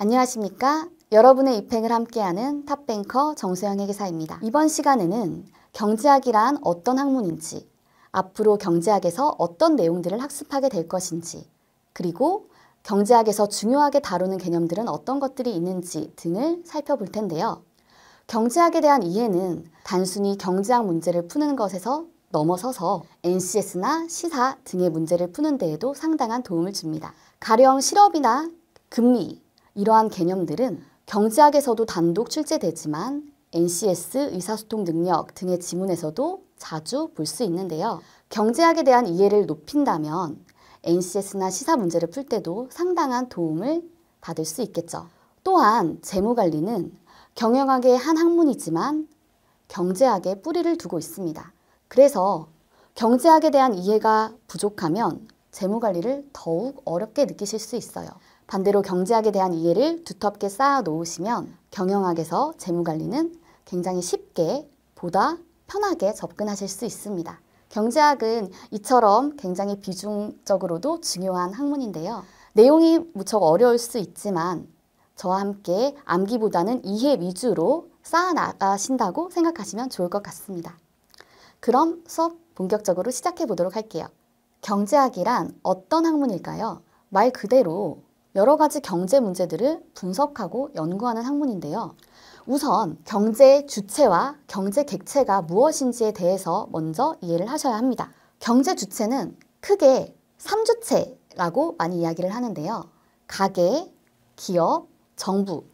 안녕하십니까? 여러분의 입행을 함께하는 탑뱅커 정소영의 기사입니다. 이번 시간에는 경제학이란 어떤 학문인지, 앞으로 경제학에서 어떤 내용들을 학습하게 될 것인지, 그리고 경제학에서 중요하게 다루는 개념들은 어떤 것들이 있는지 등을 살펴볼 텐데요. 경제학에 대한 이해는 단순히 경제학 문제를 푸는 것에서 넘어서서 NCS나 시사 등의 문제를 푸는 데에도 상당한 도움을 줍니다. 가령 실업이나 금리, 이러한 개념들은 경제학에서도 단독 출제되지만 NCS 의사소통 능력 등의 지문에서도 자주 볼 수 있는데요. 경제학에 대한 이해를 높인다면 NCS나 시사 문제를 풀 때도 상당한 도움을 받을 수 있겠죠. 또한 재무관리는 경영학의 한 학문이지만 경제학의 뿌리를 두고 있습니다. 그래서 경제학에 대한 이해가 부족하면 재무관리를 더욱 어렵게 느끼실 수 있어요. 반대로 경제학에 대한 이해를 두텁게 쌓아 놓으시면 경영학에서 재무관리는 굉장히 쉽게 보다 편하게 접근하실 수 있습니다. 경제학은 이처럼 굉장히 비중적으로도 중요한 학문인데요. 내용이 무척 어려울 수 있지만 저와 함께 암기보다는 이해 위주로 쌓아 나가신다고 생각하시면 좋을 것 같습니다. 그럼 수업 본격적으로 시작해 보도록 할게요. 경제학이란 어떤 학문일까요? 말 그대로 여러 가지 경제 문제들을 분석하고 연구하는 학문인데요. 우선 경제의 주체와 경제 객체가 무엇인지에 대해서 먼저 이해를 하셔야 합니다. 경제 주체는 크게 3주체라고 많이 이야기를 하는데요. 가계 기업, 정부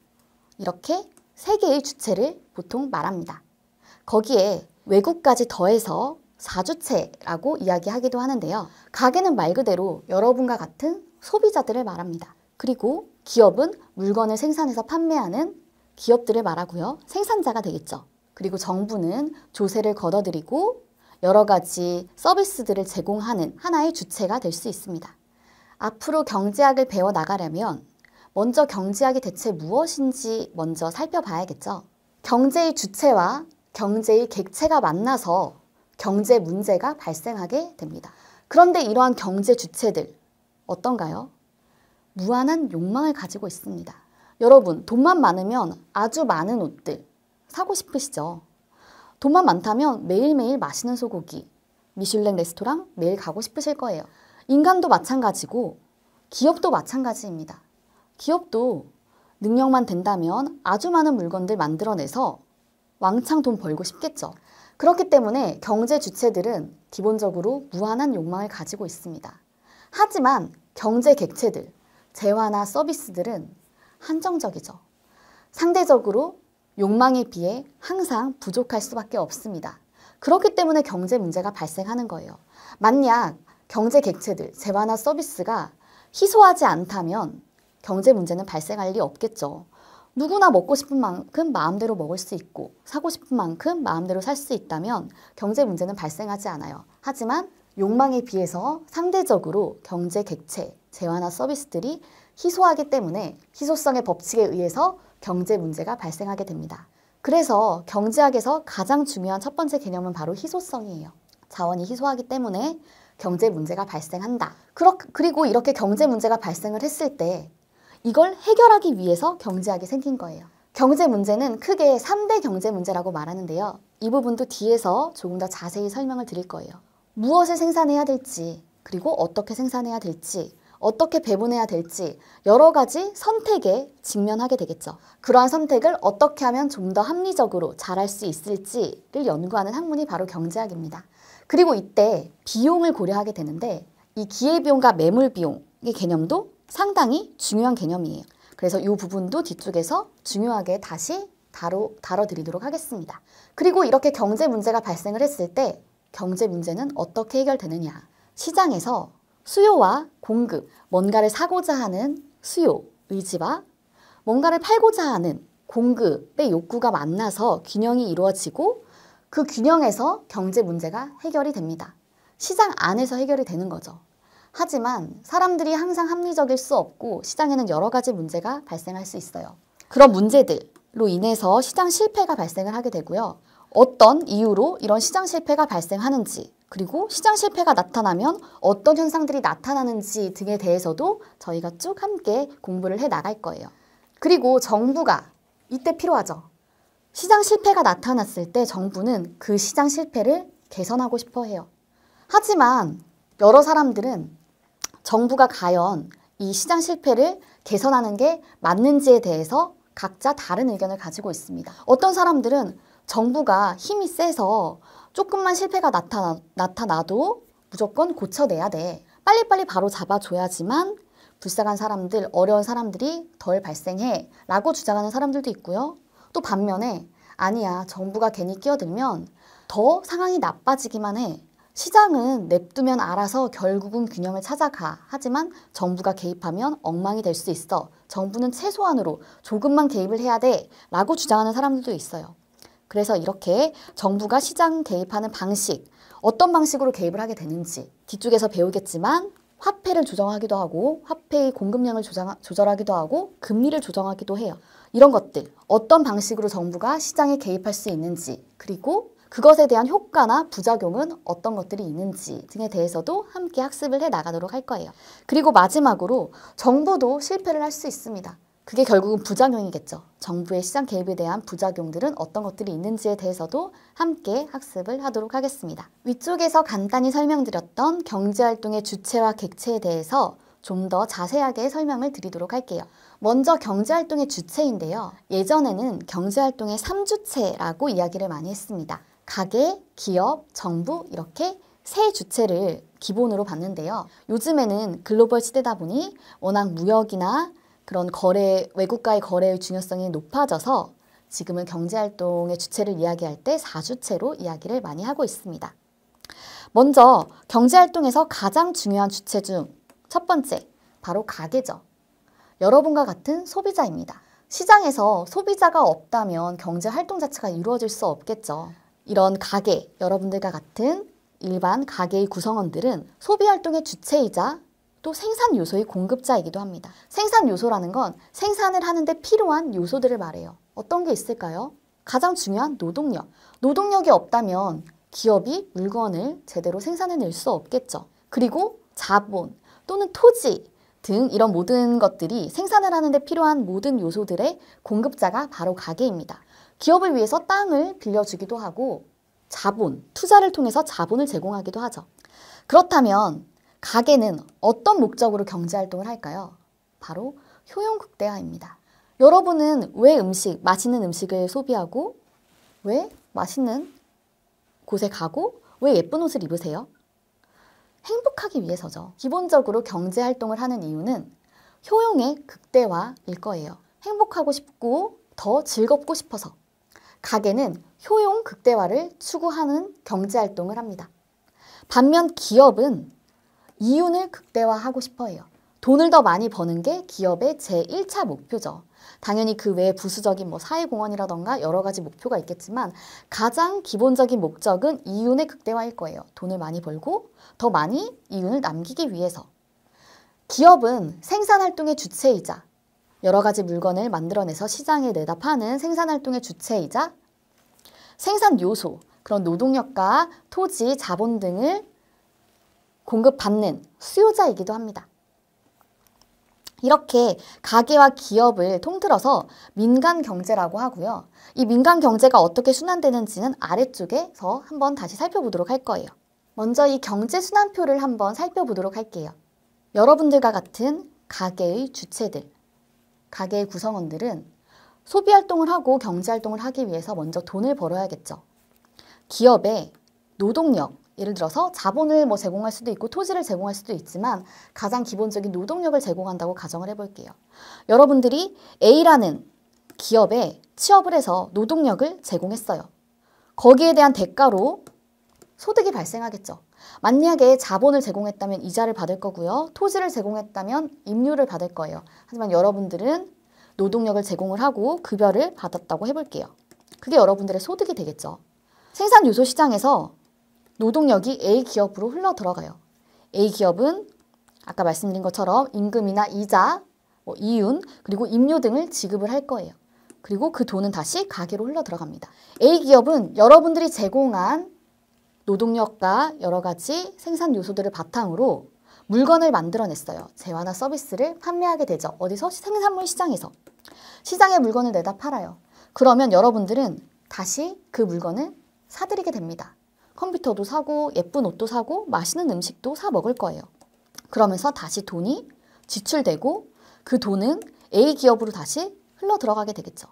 이렇게 세 개의 주체를 보통 말합니다. 거기에 외국까지 더해서 4주체라고 이야기하기도 하는데요. 가계는말 그대로 여러분과 같은 소비자들을 말합니다. 그리고 기업은 물건을 생산해서 판매하는 기업들을 말하고요. 생산자가 되겠죠. 그리고 정부는 조세를 걷어들이고 여러 가지 서비스들을 제공하는 하나의 주체가 될 수 있습니다. 앞으로 경제학을 배워 나가려면 먼저 경제학이 대체 무엇인지 먼저 살펴봐야겠죠. 경제의 주체와 경제의 객체가 만나서 경제 문제가 발생하게 됩니다. 그런데 이러한 경제 주체들 어떤가요? 무한한 욕망을 가지고 있습니다. 여러분, 돈만 많으면 아주 많은 옷들 사고 싶으시죠? 돈만 많다면 매일매일 맛있는 소고기, 미슐랭 레스토랑 매일 가고 싶으실 거예요. 인간도 마찬가지고 기업도 마찬가지입니다. 기업도 능력만 된다면 아주 많은 물건들 만들어내서 왕창 돈 벌고 싶겠죠. 그렇기 때문에 경제 주체들은 기본적으로 무한한 욕망을 가지고 있습니다. 하지만 경제 객체들, 재화나 서비스들은 한정적이죠. 상대적으로 욕망에 비해 항상 부족할 수밖에 없습니다. 그렇기 때문에 경제 문제가 발생하는 거예요. 만약 경제 객체들, 재화나 서비스가 희소하지 않다면 경제 문제는 발생할 리 없겠죠. 누구나 먹고 싶은 만큼 마음대로 먹을 수 있고 사고 싶은 만큼 마음대로 살 수 있다면 경제 문제는 발생하지 않아요. 하지만 욕망에 비해서 상대적으로 경제 객체, 재화나 서비스들이 희소하기 때문에 희소성의 법칙에 의해서 경제 문제가 발생하게 됩니다. 그래서 경제학에서 가장 중요한 첫 번째 개념은 바로 희소성이에요. 자원이 희소하기 때문에 경제 문제가 발생한다. 그렇 그리고 이렇게 경제 문제가 발생을 했을 때 이걸 해결하기 위해서 경제학이 생긴 거예요. 경제 문제는 크게 3대 경제 문제라고 말하는데요. 이 부분도 뒤에서 조금 더 자세히 설명을 드릴 거예요. 무엇을 생산해야 될지, 그리고 어떻게 생산해야 될지, 어떻게 배분해야 될지 여러 가지 선택에 직면하게 되겠죠. 그러한 선택을 어떻게 하면 좀 더 합리적으로 잘할 수 있을지를 연구하는 학문이 바로 경제학입니다. 그리고 이때 비용을 고려하게 되는데 이 기회비용과 매물비용의 개념도 상당히 중요한 개념이에요. 그래서 이 부분도 뒤쪽에서 중요하게 다시 다뤄, 드리도록 하겠습니다. 그리고 이렇게 경제 문제가 발생을 했을 때 경제 문제는 어떻게 해결되느냐. 시장에서 수요와 공급, 뭔가를 사고자 하는 수요, 의지와 뭔가를 팔고자 하는 공급의 욕구가 만나서 균형이 이루어지고 그 균형에서 경제 문제가 해결이 됩니다. 시장 안에서 해결이 되는 거죠. 하지만 사람들이 항상 합리적일 수 없고 시장에는 여러 가지 문제가 발생할 수 있어요. 그런 문제들로 인해서 시장 실패가 발생을 하게 되고요. 어떤 이유로 이런 시장 실패가 발생하는지 그리고 시장 실패가 나타나면 어떤 현상들이 나타나는지 등에 대해서도 저희가 쭉 함께 공부를 해 나갈 거예요. 그리고 정부가 이때 필요하죠. 시장 실패가 나타났을 때 정부는 그 시장 실패를 개선하고 싶어 해요. 하지만 여러 사람들은 정부가 과연 이 시장 실패를 개선하는 게 맞는지에 대해서 각자 다른 의견을 가지고 있습니다. 어떤 사람들은 정부가 힘이 세서 조금만 실패가 나타나, 나타나도 무조건 고쳐내야 돼. 빨리빨리 바로 잡아줘야지만 불쌍한 사람들, 어려운 사람들이 덜 발생해 라고 주장하는 사람들도 있고요. 또 반면에 아니야 정부가 괜히 끼어들면 더 상황이 나빠지기만 해. 시장은 냅두면 알아서 결국은 균형을 찾아가. 하지만 정부가 개입하면 엉망이 될 수 있어. 정부는 최소한으로 조금만 개입을 해야 돼 라고 주장하는 사람들도 있어요. 그래서 이렇게 정부가 시장 개입하는 방식, 어떤 방식으로 개입을 하게 되는지 뒤쪽에서 배우겠지만 화폐를 조정하기도 하고 화폐의 공급량을 조정, 조절하기도 하고 금리를 조정하기도 해요. 이런 것들 어떤 방식으로 정부가 시장에 개입할 수 있는지 그리고 그것에 대한 효과나 부작용은 어떤 것들이 있는지 등에 대해서도 함께 학습을 해 나가도록 할 거예요. 그리고 마지막으로 정부도 실패를 할 수 있습니다. 그게 결국은 부작용이겠죠. 정부의 시장 개입에 대한 부작용들은 어떤 것들이 있는지에 대해서도 함께 학습을 하도록 하겠습니다. 위쪽에서 간단히 설명드렸던 경제활동의 주체와 객체에 대해서 좀 더 자세하게 설명을 드리도록 할게요. 먼저 경제활동의 주체인데요. 예전에는 경제활동의 3주체라고 이야기를 많이 했습니다. 가계 기업, 정부 이렇게 세 주체를 기본으로 봤는데요. 요즘에는 글로벌 시대다 보니 워낙 무역이나 그런 거래, 외국과의 거래의 중요성이 높아져서 지금은 경제활동의 주체를 이야기할 때 4주체로 이야기를 많이 하고 있습니다. 먼저 경제활동에서 가장 중요한 주체 중 첫 번째, 바로 가계죠 여러분과 같은 소비자입니다. 시장에서 소비자가 없다면 경제활동 자체가 이루어질 수 없겠죠. 이런 가계 여러분들과 같은 일반 가계의 구성원들은 소비활동의 주체이자 또 생산 요소의 공급자이기도 합니다. 생산 요소라는 건 생산을 하는데 필요한 요소들을 말해요. 어떤 게 있을까요? 가장 중요한 노동력. 노동력이 없다면 기업이 물건을 제대로 생산해낼 수 없겠죠. 그리고 자본 또는 토지 등 이런 모든 것들이 생산을 하는데 필요한 모든 요소들의 공급자가 바로 가게입니다. 기업을 위해서 땅을 빌려주기도 하고 자본, 투자를 통해서 자본을 제공하기도 하죠. 그렇다면 가게는 어떤 목적으로 경제활동을 할까요? 바로 효용 극대화입니다. 여러분은 왜 음식, 맛있는 음식을 소비하고 왜 맛있는 곳에 가고 왜 예쁜 옷을 입으세요? 행복하기 위해서죠. 기본적으로 경제활동을 하는 이유는 효용의 극대화일 거예요. 행복하고 싶고 더 즐겁고 싶어서 가게는 효용 극대화를 추구하는 경제활동을 합니다. 반면 기업은 이윤을 극대화하고 싶어해요. 돈을 더 많이 버는 게 기업의 제1차 목표죠. 당연히 그 외에 부수적인 뭐 사회공헌이라던가 여러 가지 목표가 있겠지만 가장 기본적인 목적은 이윤의 극대화일 거예요. 돈을 많이 벌고 더 많이 이윤을 남기기 위해서. 기업은 생산활동의 주체이자 여러 가지 물건을 만들어내서 시장에 내다 파는 생산활동의 주체이자 생산 요소, 그런 노동력과 토지, 자본 등을 공급받는 수요자이기도 합니다. 이렇게 가게와 기업을 통틀어서 민간 경제라고 하고요. 이 민간 경제가 어떻게 순환되는지는 아래쪽에서 한번 다시 살펴보도록 할 거예요. 먼저 이 경제 순환표를 한번 살펴보도록 할게요. 여러분들과 같은 가게의 주체들, 가게의 구성원들은 소비 활동을 하고 경제 활동을 하기 위해서 먼저 돈을 벌어야겠죠. 기업의 노동력, 예를 들어서 자본을 뭐 제공할 수도 있고 토지를 제공할 수도 있지만 가장 기본적인 노동력을 제공한다고 가정을 해볼게요. 여러분들이 A라는 기업에 취업을 해서 노동력을 제공했어요. 거기에 대한 대가로 소득이 발생하겠죠. 만약에 자본을 제공했다면 이자를 받을 거고요. 토지를 제공했다면 임료를 받을 거예요. 하지만 여러분들은 노동력을 제공을 하고 급여를 받았다고 해볼게요. 그게 여러분들의 소득이 되겠죠. 생산 요소 시장에서 노동력이 A 기업으로 흘러 들어가요. A 기업은 아까 말씀드린 것처럼 임금이나 이자, 뭐 이윤, 그리고 임료 등을 지급을 할 거예요. 그리고 그 돈은 다시 가게로 흘러 들어갑니다. A 기업은 여러분들이 제공한 노동력과 여러 가지 생산 요소들을 바탕으로 물건을 만들어냈어요. 재화나 서비스를 판매하게 되죠. 어디서? 생산물 시장에서. 시장에 물건을 내다 팔아요. 그러면 여러분들은 다시 그 물건을 사들이게 됩니다. 컴퓨터도 사고 예쁜 옷도 사고 맛있는 음식도 사 먹을 거예요. 그러면서 다시 돈이 지출되고 그 돈은 A 기업으로 다시 흘러 들어가게 되겠죠.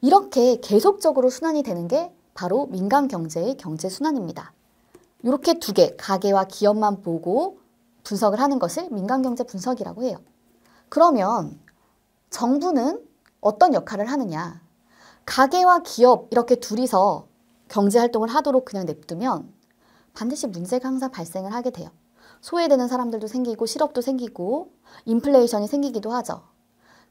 이렇게 계속적으로 순환이 되는 게 바로 민간 경제의 경제 순환입니다. 이렇게 두 개, 가게와 기업만 보고 분석을 하는 것을 민간 경제 분석이라고 해요. 그러면 정부는 어떤 역할을 하느냐? 가게와 기업 이렇게 둘이서 경제 활동을 하도록 그냥 냅두면 반드시 문제가 항상 발생을 하게 돼요. 소외되는 사람들도 생기고 실업도 생기고 인플레이션이 생기기도 하죠.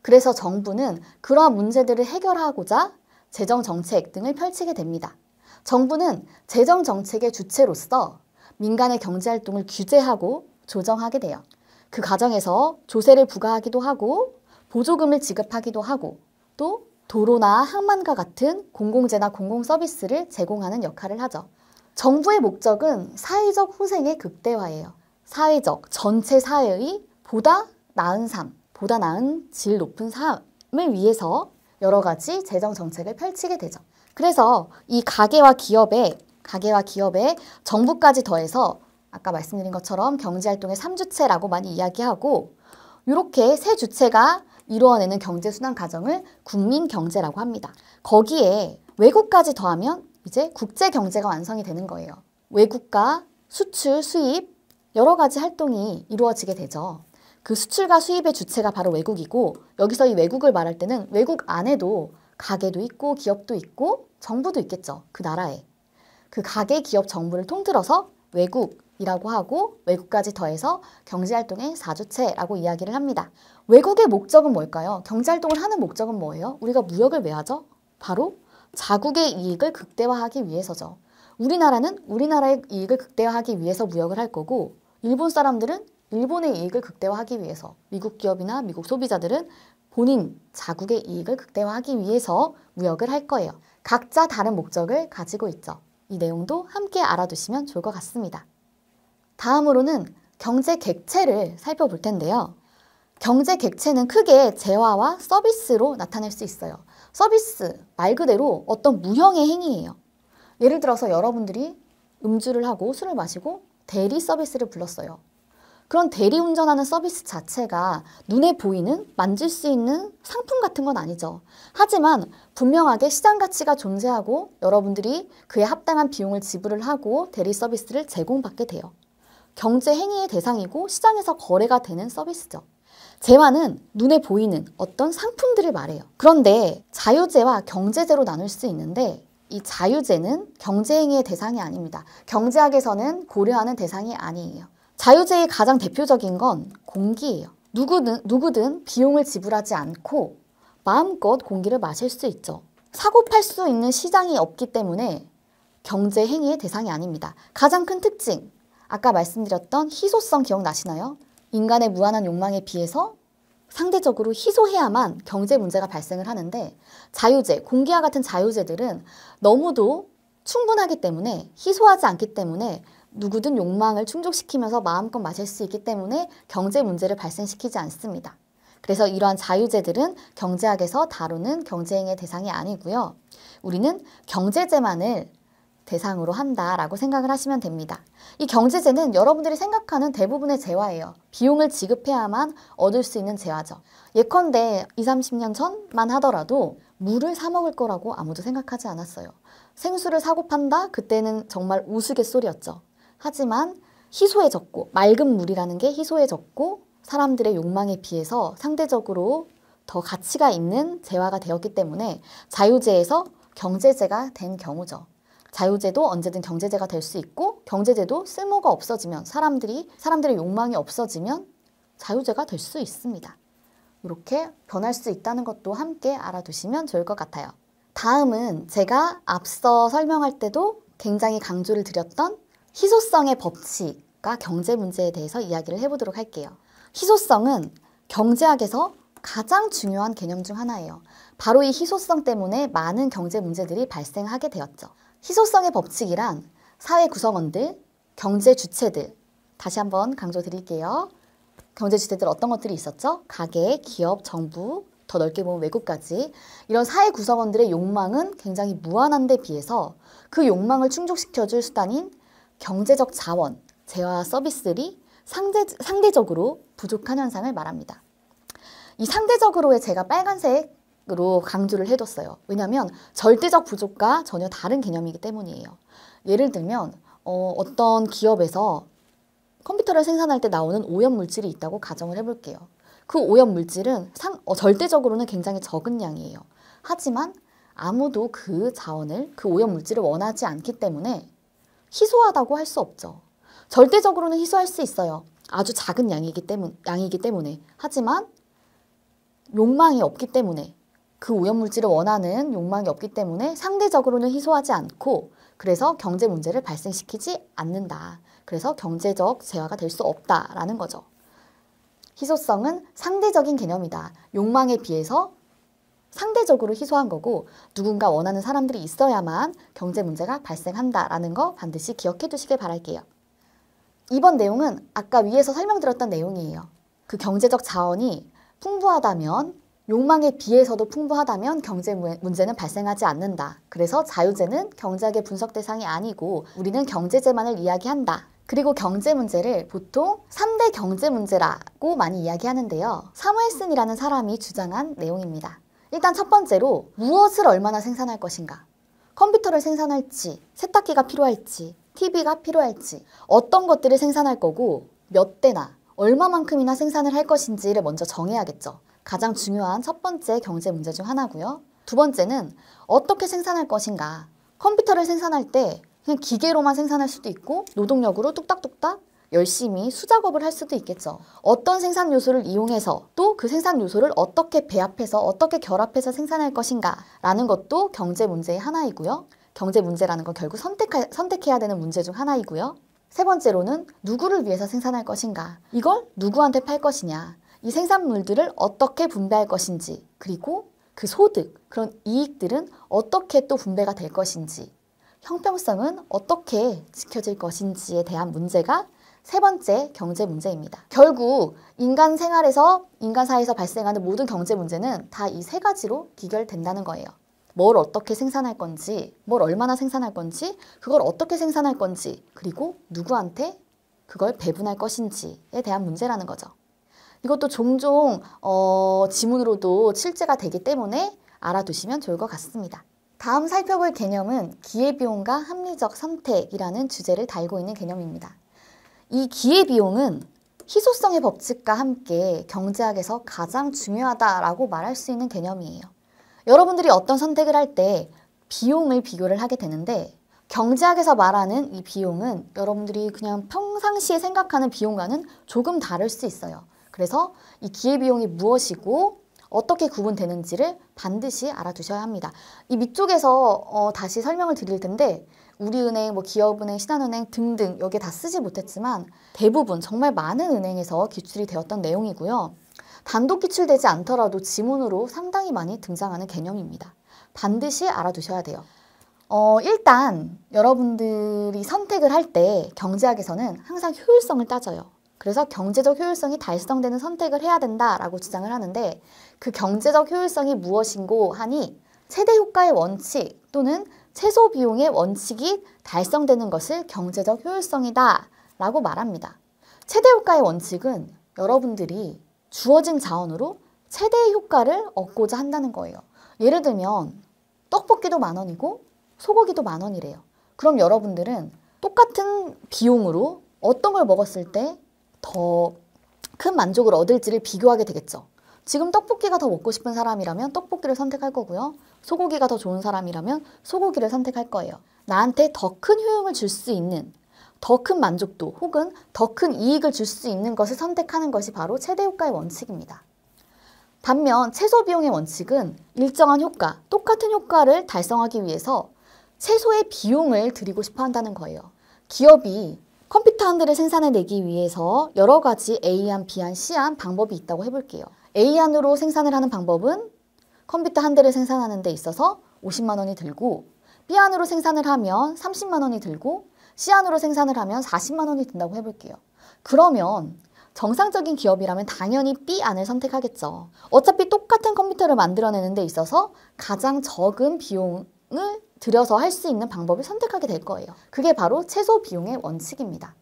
그래서 정부는 그러한 문제들을 해결하고자 재정 정책 등을 펼치게 됩니다. 정부는 재정 정책의 주체로서 민간의 경제 활동을 규제하고 조정하게 돼요. 그 과정에서 조세를 부과하기도 하고 보조금을 지급하기도 하고 또 도로나 항만과 같은 공공재나 공공서비스를 제공하는 역할을 하죠. 정부의 목적은 사회적 후생의 극대화예요. 사회적, 전체 사회의 보다 나은 삶, 보다 나은 질 높은 삶을 위해서 여러 가지 재정 정책을 펼치게 되죠. 그래서 이 가계와 기업의 가계와 기업의 정부까지 더해서 아까 말씀드린 것처럼 경제활동의 삼주체라고 많이 이야기하고 이렇게 세 주체가 이루어내는 경제순환 과정을 국민 경제라고 합니다. 거기에 외국까지 더하면 이제 국제 경제가 완성이 되는 거예요. 외국과 수출, 수입 여러 가지 활동이 이루어지게 되죠. 그 수출과 수입의 주체가 바로 외국이고 여기서 이 외국을 말할 때는 외국 안에도 가게도 있고 기업도 있고 정부도 있겠죠. 그 나라에. 그 가게, 기업, 정부를 통틀어서 외국, 이라고 하고 외국까지 더해서 경제활동의 사주체라고 이야기를 합니다. 외국의 목적은 뭘까요? 경제활동을 하는 목적은 뭐예요? 우리가 무역을 왜 하죠? 바로 자국의 이익을 극대화하기 위해서죠. 우리나라는 우리나라의 이익을 극대화하기 위해서 무역을 할 거고 일본 사람들은 일본의 이익을 극대화하기 위해서 미국 기업이나 미국 소비자들은 본인 자국의 이익을 극대화하기 위해서 무역을 할 거예요. 각자 다른 목적을 가지고 있죠. 이 내용도 함께 알아두시면 좋을 것 같습니다. 다음으로는 경제 객체를 살펴볼 텐데요. 경제 객체는 크게 재화와 서비스로 나타낼 수 있어요. 서비스, 말 그대로 어떤 무형의 행위예요. 예를 들어서 여러분들이 음주를 하고 술을 마시고 대리 서비스를 불렀어요. 그런 대리 운전하는 서비스 자체가 눈에 보이는 만질 수 있는 상품 같은 건 아니죠. 하지만 분명하게 시장 가치가 존재하고 여러분들이 그에 합당한 비용을 지불을 하고 대리 서비스를 제공받게 돼요. 경제 행위의 대상이고 시장에서 거래가 되는 서비스죠. 재화는 눈에 보이는 어떤 상품들을 말해요. 그런데 자유재와 경제재로 나눌 수 있는데 이 자유재는 경제행위의 대상이 아닙니다. 경제학에서는 고려하는 대상이 아니에요. 자유재의 가장 대표적인 건 공기예요. 누구든, 누구든 비용을 지불하지 않고 마음껏 공기를 마실 수 있죠. 사고 팔수 있는 시장이 없기 때문에 경제 행위의 대상이 아닙니다. 가장 큰 특징, 아까 말씀드렸던 희소성 기억나시나요? 인간의 무한한 욕망에 비해서 상대적으로 희소해야만 경제 문제가 발생을 하는데 자유제, 공기와 같은 자유제들은 너무도 충분하기 때문에 희소하지 않기 때문에 누구든 욕망을 충족시키면서 마음껏 마실 수 있기 때문에 경제 문제를 발생시키지 않습니다. 그래서 이러한 자유제들은 경제학에서 다루는 경제행의 대상이 아니고요. 우리는 경제제만을 대상으로 한다라고 생각을 하시면 됩니다. 이경제제는 여러분들이 생각하는 대부분의 재화예요. 비용을 지급해야만 얻을 수 있는 재화죠. 예컨대 20, 30년 전만 하더라도 물을 사 먹을 거라고 아무도 생각하지 않았어요. 생수를 사고 판다? 그때는 정말 우스갯소리였죠. 하지만 희소해졌고 맑은 물이라는 게 희소해졌고 사람들의 욕망에 비해서 상대적으로 더 가치가 있는 재화가 되었기 때문에 자유재에서 경제재가 된 경우죠. 자유제도 언제든 경제제가 될 수 있고 경제제도 쓸모가 없어지면 사람들이 사람들의 욕망이 없어지면 자유제가 될 수 있습니다. 이렇게 변할 수 있다는 것도 함께 알아두시면 좋을 것 같아요. 다음은 제가 앞서 설명할 때도 굉장히 강조를 드렸던 희소성의 법칙과 경제 문제에 대해서 이야기를 해보도록 할게요. 희소성은 경제학에서 가장 중요한 개념 중 하나예요. 바로 이 희소성 때문에 많은 경제 문제들이 발생하게 되었죠. 희소성의 법칙이란 사회 구성원들, 경제 주체들 다시 한번 강조드릴게요. 경제 주체들 어떤 것들이 있었죠? 가계 기업, 정부, 더 넓게 보면 외국까지 이런 사회 구성원들의 욕망은 굉장히 무한한데 비해서 그 욕망을 충족시켜줄 수단인 경제적 자원, 재화 서비스들이 상대, 상대적으로 부족한 현상을 말합니다. 이 상대적으로의 제가 빨간색 으로 강조를 해줬어요. 왜냐하면 절대적 부족과 전혀 다른 개념이기 때문이에요. 예를 들면 어, 어떤 기업에서 컴퓨터를 생산할 때 나오는 오염 물질이 있다고 가정을 해볼게요. 그 오염 물질은 상, 어, 절대적으로는 굉장히 적은 양이에요. 하지만 아무도 그 자원을 그 오염 물질을 원하지 않기 때문에 희소하다고 할 수 없죠. 절대적으로는 희소할 수 있어요. 아주 작은 양이기 때문 양이기 때문에 하지만 욕망이 없기 때문에 그 오염물질을 원하는 욕망이 없기 때문에 상대적으로는 희소하지 않고 그래서 경제 문제를 발생시키지 않는다. 그래서 경제적 재화가 될 수 없다라는 거죠. 희소성은 상대적인 개념이다. 욕망에 비해서 상대적으로 희소한 거고 누군가 원하는 사람들이 있어야만 경제 문제가 발생한다라는 거 반드시 기억해 두시길 바랄게요. 이번 내용은 아까 위에서 설명드렸던 내용이에요. 그 경제적 자원이 풍부하다면 욕망에 비해서도 풍부하다면 경제 문제는 발생하지 않는다. 그래서 자유재는 경제학의 분석 대상이 아니고 우리는 경제재만을 이야기한다. 그리고 경제 문제를 보통 3대 경제 문제라고 많이 이야기하는데요. 사무엘슨이라는 사람이 주장한 내용입니다. 일단 첫 번째로 무엇을 얼마나 생산할 것인가? 컴퓨터를 생산할지, 세탁기가 필요할지, TV가 필요할지, 어떤 것들을 생산할 거고 몇 대나 얼마만큼이나 생산을 할 것인지를 먼저 정해야겠죠. 가장 중요한 첫 번째 경제 문제 중 하나고요. 두 번째는 어떻게 생산할 것인가. 컴퓨터를 생산할 때 그냥 기계로만 생산할 수도 있고 노동력으로 뚝딱뚝딱 열심히 수작업을 할 수도 있겠죠. 어떤 생산 요소를 이용해서 또 그 생산 요소를 어떻게 배합해서 어떻게 결합해서 생산할 것인가 라는 것도 경제 문제의 하나이고요. 경제 문제라는 건 결국 선택하, 선택해야 되는 문제 중 하나이고요. 세 번째로는 누구를 위해서 생산할 것인가 이걸 누구한테 팔 것이냐 이 생산물들을 어떻게 분배할 것인지 그리고 그 소득, 그런 이익들은 어떻게 또 분배가 될 것인지 형평성은 어떻게 지켜질 것인지에 대한 문제가 세 번째 경제 문제입니다. 결국 인간 생활에서 인간 사회에서 발생하는 모든 경제 문제는 다 이 세 가지로 귀결된다는 거예요. 뭘 어떻게 생산할 건지, 뭘 얼마나 생산할 건지, 그걸 어떻게 생산할 건지, 그리고 누구한테 그걸 배분할 것인지에 대한 문제라는 거죠. 이것도 종종 어, 지문으로도 출제가 되기 때문에 알아두시면 좋을 것 같습니다. 다음 살펴볼 개념은 기회비용과 합리적 선택이라는 주제를 달고 있는 개념입니다. 이 기회비용은 희소성의 법칙과 함께 경제학에서 가장 중요하다라고 말할 수 있는 개념이에요. 여러분들이 어떤 선택을 할 때 비용을 비교를 하게 되는데 경제학에서 말하는 이 비용은 여러분들이 그냥 평상시에 생각하는 비용과는 조금 다를 수 있어요. 그래서 이 기회비용이 무엇이고 어떻게 구분되는지를 반드시 알아두셔야 합니다. 이 밑쪽에서 어, 다시 설명을 드릴 텐데 우리은행, 뭐 기업은행, 신한은행 등등 여기에 다 쓰지 못했지만 대부분 정말 많은 은행에서 기출이 되었던 내용이고요. 단독 기출되지 않더라도 지문으로 상당히 많이 등장하는 개념입니다. 반드시 알아두셔야 돼요. 어, 일단 여러분들이 선택을 할 때 경제학에서는 항상 효율성을 따져요. 그래서 경제적 효율성이 달성되는 선택을 해야 된다라고 주장을 하는데 그 경제적 효율성이 무엇인고 하니 최대 효과의 원칙 또는 최소 비용의 원칙이 달성되는 것을 경제적 효율성이다 라고 말합니다. 최대 효과의 원칙은 여러분들이 주어진 자원으로 최대의 효과를 얻고자 한다는 거예요. 예를 들면 떡볶이도 만 원이고 소고기도 만 원이래요. 그럼 여러분들은 똑같은 비용으로 어떤 걸 먹었을 때 더큰 만족을 얻을지를 비교하게 되겠죠. 지금 떡볶이가 더 먹고 싶은 사람이라면 떡볶이를 선택할 거고요. 소고기가 더 좋은 사람이라면 소고기를 선택할 거예요. 나한테 더 큰 효용을 줄 수 있는 더 큰 만족도 혹은 더 큰 이익을 줄 수 있는 것을 선택하는 것이 바로 최대 효과의 원칙입니다. 반면 최소 비용의 원칙은 일정한 효과, 똑같은 효과를 달성하기 위해서 최소의 비용을 드리고 싶어 한다는 거예요. 기업이 컴퓨터 한 대를 생산해내기 위해서 여러 가지 A안, B안, C안 방법이 있다고 해볼게요. A안으로 생산을 하는 방법은 컴퓨터 한 대를 생산하는 데 있어서 50만 원이 들고 B안으로 생산을 하면 30만 원이 들고 C안으로 생산을 하면 40만 원이 든다고 해볼게요. 그러면 정상적인 기업이라면 당연히 B안을 선택하겠죠. 어차피 똑같은 컴퓨터를 만들어내는 데 있어서 가장 적은 비용을 들여서 할 수 있는 방법을 선택하게 될 거예요. 그게 바로 최소 비용의 원칙입니다.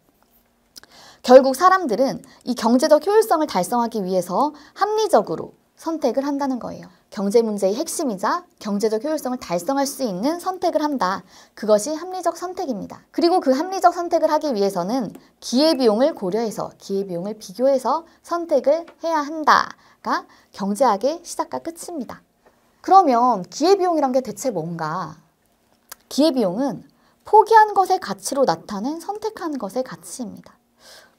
결국 사람들은 이 경제적 효율성을 달성하기 위해서 합리적으로 선택을 한다는 거예요. 경제 문제의 핵심이자 경제적 효율성을 달성할 수 있는 선택을 한다. 그것이 합리적 선택입니다. 그리고 그 합리적 선택을 하기 위해서는 기회비용을 고려해서 기회비용을 비교해서 선택을 해야 한다가 경제학의 시작과 끝입니다. 그러면 기회비용이란 게 대체 뭔가? 기회비용은 포기한 것의 가치로 나타낸 선택한 것의 가치입니다.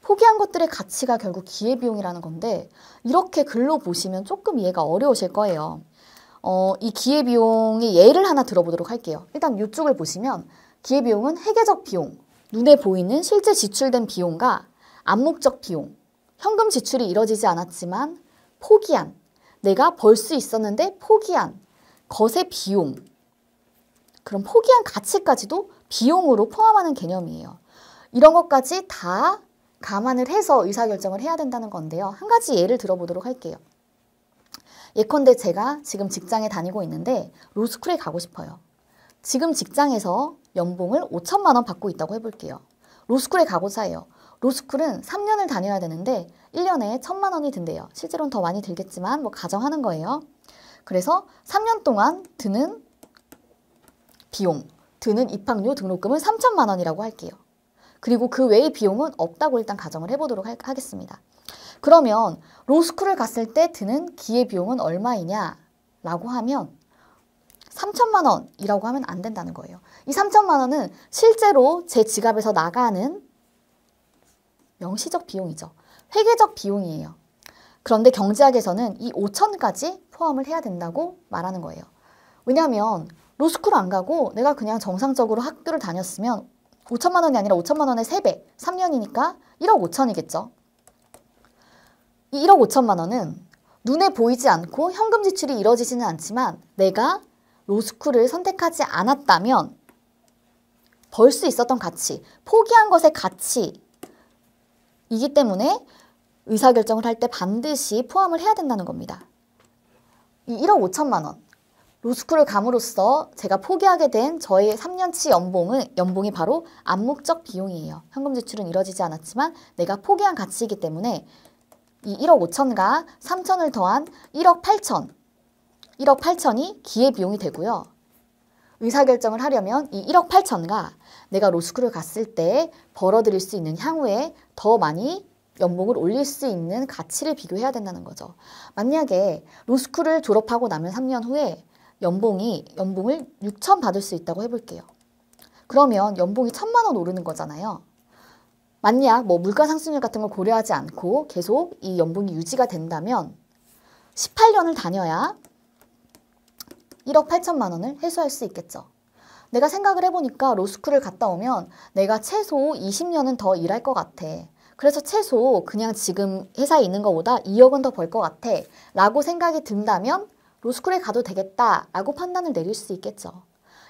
포기한 것들의 가치가 결국 기회비용이라는 건데 이렇게 글로 보시면 조금 이해가 어려우실 거예요. 어, 이 기회비용의 예를 하나 들어보도록 할게요. 일단 이쪽을 보시면 기회비용은 해계적 비용, 눈에 보이는 실제 지출된 비용과 암묵적 비용, 현금 지출이 이뤄지지 않았지만 포기한, 내가 벌 수 있었는데 포기한 것의 비용 그런 포기한 가치까지도 비용으로 포함하는 개념이에요. 이런 것까지 다 감안을 해서 의사결정을 해야 된다는 건데요. 한 가지 예를 들어보도록 할게요. 예컨대 제가 지금 직장에 다니고 있는데 로스쿨에 가고 싶어요. 지금 직장에서 연봉을 5천만 원 받고 있다고 해볼게요. 로스쿨에 가고자 해요. 로스쿨은 3년을 다녀야 되는데 1년에 1천만 원이 든대요. 실제로는 더 많이 들겠지만 뭐 가정하는 거예요. 그래서 3년 동안 드는 비용, 드는 입학료 등록금은 3천만 원이라고 할게요. 그리고 그 외의 비용은 없다고 일단 가정을 해보도록 하, 하겠습니다. 그러면 로스쿨을 갔을 때 드는 기회 비용은 얼마이냐 라고 하면 3천만 원이라고 하면 안 된다는 거예요. 이 3천만 원은 실제로 제 지갑에서 나가는 명시적 비용이죠. 회계적 비용이에요. 그런데 경제학에서는 이 5천까지 포함을 해야 된다고 말하는 거예요. 왜냐하면 로스쿨 뭐 안 가고 내가 그냥 정상적으로 학교를 다녔으면 5천만 원이 아니라 5천만 원의 3배, 3년이니까 1억 5천이겠죠. 이 1억 5천만 원은 눈에 보이지 않고 현금 지출이 이뤄지지는 않지만 내가 로스쿨을 선택하지 않았다면 벌 수 있었던 가치, 포기한 것의 가치이기 때문에 의사결정을 할 때 반드시 포함을 해야 된다는 겁니다. 이 1억 5천만 원, 로스쿨을 감으로써 제가 포기하게 된 저의 3년치 연봉은 연봉이 바로 암묵적 비용이에요. 현금 지출은 이뤄지지 않았지만 내가 포기한 가치이기 때문에 이 1억 5천과 3천을 더한 1억 8천, 1억 8천이 기회비용이 되고요. 의사결정을 하려면 이 1억 8천과 내가 로스쿨을 갔을 때 벌어들일 수 있는 향후에 더 많이 연봉을 올릴 수 있는 가치를 비교해야 된다는 거죠. 만약에 로스쿨을 졸업하고 나면 3년 후에 연봉이 연봉을 6천 받을 수 있다고 해볼게요. 그러면 연봉이 천만 원 오르는 거잖아요. 만약 뭐 물가 상승률 같은 걸 고려하지 않고 계속 이 연봉이 유지가 된다면 18년을 다녀야 1억 8천만 원을 회수할 수 있겠죠. 내가 생각을 해보니까 로스쿨을 갔다 오면 내가 최소 20년은 더 일할 것 같아. 그래서 최소 그냥 지금 회사에 있는 것보다 2억은 더 벌 것 같아 라고 생각이 든다면 로스쿨에 가도 되겠다라고 판단을 내릴 수 있겠죠.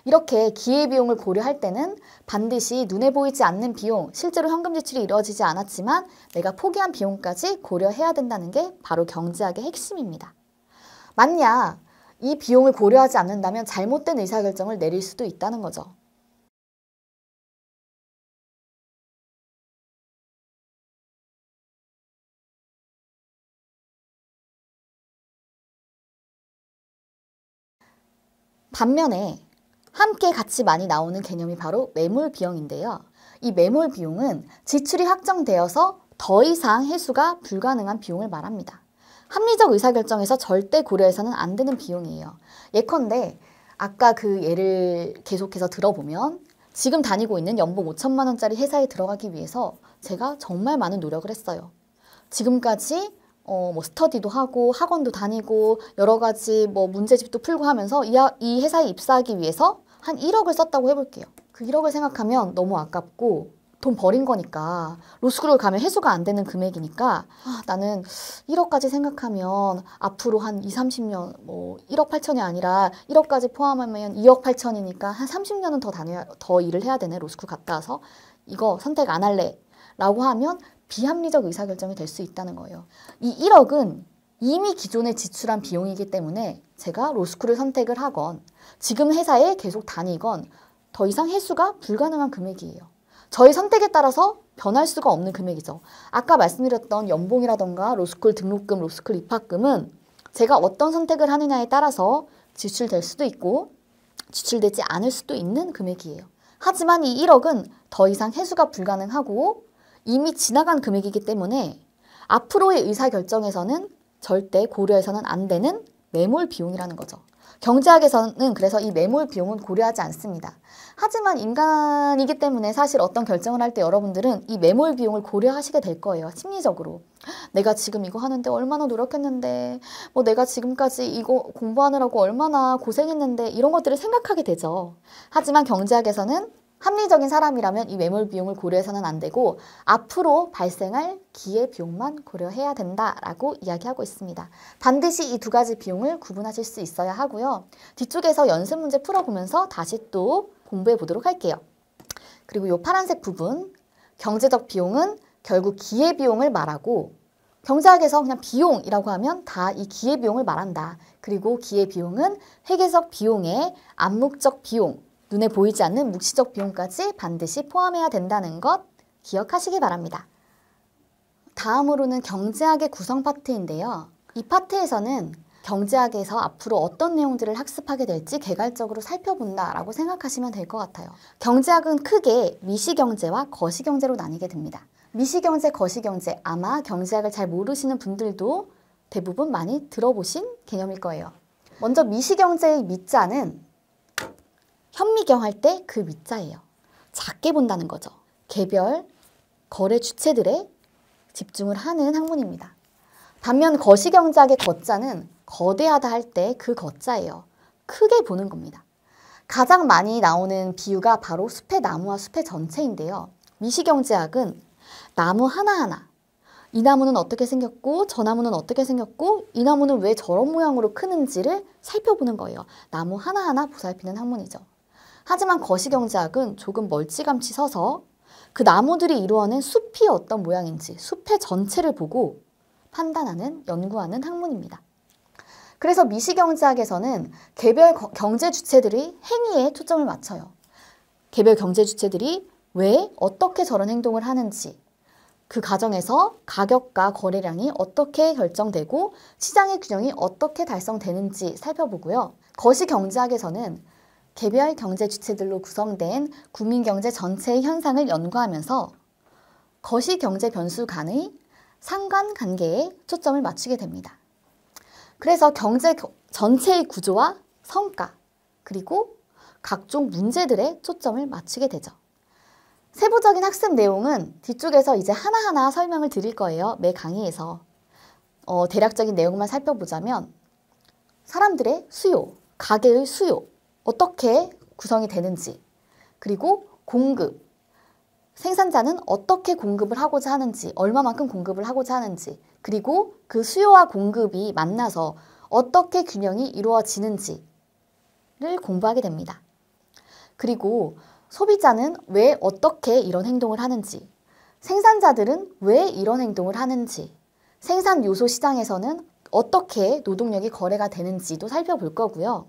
이렇게 기회비용을 고려할 때는 반드시 눈에 보이지 않는 비용, 실제로 현금 지출이 이루어지지 않았지만 내가 포기한 비용까지 고려해야 된다는 게 바로 경제학의 핵심입니다. 만약 이 비용을 고려하지 않는다면 잘못된 의사결정을 내릴 수도 있다는 거죠. 반면에 함께 같이 많이 나오는 개념이 바로 매몰 비용인데요. 이 매몰 비용은 지출이 확정되어서 더 이상 해수가 불가능한 비용을 말합니다. 합리적 의사결정에서 절대 고려해서는 안 되는 비용이에요. 예컨대 아까 그 예를 계속해서 들어보면 지금 다니고 있는 연봉 5천만 원짜리 회사에 들어가기 위해서 제가 정말 많은 노력을 했어요. 지금까지 어, 뭐 스터디도 하고 학원도 다니고 여러 가지 뭐 문제집도 풀고 하면서 이, 이 회사에 입사하기 위해서 한 1억을 썼다고 해볼게요. 그 1억을 생각하면 너무 아깝고 돈 버린 거니까 로스쿨을 가면 해수가안 되는 금액이니까 아, 나는 1억까지 생각하면 앞으로 한 2, 30년 뭐 1억 8천이 아니라 1억까지 포함하면 2억 8천이니까 한 30년은 더 다녀 더 일을 해야 되네 로스쿨 갔다 와서 이거 선택 안 할래 라고 하면 비합리적 의사결정이 될 수 있다는 거예요. 이 1억은 이미 기존에 지출한 비용이기 때문에 제가 로스쿨을 선택을 하건 지금 회사에 계속 다니건 더 이상 해수가 불가능한 금액이에요. 저희 선택에 따라서 변할 수가 없는 금액이죠. 아까 말씀드렸던 연봉이라던가 로스쿨 등록금, 로스쿨 입학금은 제가 어떤 선택을 하느냐에 따라서 지출될 수도 있고 지출되지 않을 수도 있는 금액이에요. 하지만 이 1억은 더 이상 해수가 불가능하고 이미 지나간 금액이기 때문에 앞으로의 의사결정에서는 절대 고려해서는 안 되는 매몰 비용이라는 거죠. 경제학에서는 그래서 이 매몰 비용은 고려하지 않습니다. 하지만 인간이기 때문에 사실 어떤 결정을 할 때 여러분들은 이 매몰 비용을 고려하시게 될 거예요. 심리적으로. 내가 지금 이거 하는데 얼마나 노력했는데, 뭐 내가 지금까지 이거 공부하느라고 얼마나 고생했는데, 이런 것들을 생각하게 되죠. 하지만 경제학에서는 합리적인 사람이라면 이매물 비용을 고려해서는 안 되고 앞으로 발생할 기회 비용만 고려해야 된다라고 이야기하고 있습니다. 반드시 이 두 가지 비용을 구분하실 수 있어야 하고요. 뒤쪽에서 연습 문제 풀어보면서 다시 또 공부해 보도록 할게요. 그리고 이 파란색 부분 경제적 비용은 결국 기회 비용을 말하고 경제학에서 그냥 비용이라고 하면 다 이 기회 비용을 말한다. 그리고 기회 비용은 회계적 비용에 암묵적 비용 눈에 보이지 않는 묵시적 비용까지 반드시 포함해야 된다는 것 기억하시기 바랍니다. 다음으로는 경제학의 구성 파트인데요. 이 파트에서는 경제학에서 앞으로 어떤 내용들을 학습하게 될지 개괄적으로 살펴본다라고 생각하시면 될 것 같아요. 경제학은 크게 미시경제와 거시경제로 나뉘게 됩니다. 미시경제, 거시경제 아마 경제학을 잘 모르시는 분들도 대부분 많이 들어보신 개념일 거예요. 먼저 미시경제의 미자는 현미경 할 때그 위자예요. 작게 본다는 거죠. 개별 거래 주체들의 집중을 하는 학문입니다. 반면 거시경제학의 거자는 거대하다 할 때 그 거자예요. 크게 보는 겁니다. 가장 많이 나오는 비유가 바로 숲의 나무와 숲의 전체인데요. 미시경제학은 나무 하나하나 이 나무는 어떻게 생겼고 저 나무는 어떻게 생겼고 이 나무는 왜 저런 모양으로 크는지를 살펴보는 거예요. 나무 하나하나 보살피는 학문이죠. 하지만 거시경제학은 조금 멀찌감치 서서 그 나무들이 이루어낸 숲이 어떤 모양인지 숲의 전체를 보고 판단하는 연구하는 학문입니다. 그래서 미시경제학에서는 개별 경제 주체들의 행위에 초점을 맞춰요. 개별 경제 주체들이 왜 어떻게 저런 행동을 하는지 그 과정에서 가격과 거래량이 어떻게 결정되고 시장의 균형이 어떻게 달성되는지 살펴보고요. 거시경제학에서는 개별 경제 주체들로 구성된 국민 경제 전체의 현상을 연구하면서 거시 경제 변수 간의 상관 관계에 초점을 맞추게 됩니다. 그래서 경제 전체의 구조와 성과 그리고 각종 문제들에 초점을 맞추게 되죠. 세부적인 학습 내용은 뒤쪽에서 이제 하나하나 설명을 드릴 거예요. 매 강의에서. 어, 대략적인 내용만 살펴보자면 사람들의 수요, 가게의 수요, 어떻게 구성이 되는지 그리고 공급 생산자는 어떻게 공급을 하고자 하는지 얼마만큼 공급을 하고자 하는지 그리고 그 수요와 공급이 만나서 어떻게 균형이 이루어지는지를 공부하게 됩니다. 그리고 소비자는 왜 어떻게 이런 행동을 하는지 생산자들은 왜 이런 행동을 하는지 생산 요소 시장에서는 어떻게 노동력이 거래가 되는지도 살펴볼 거고요.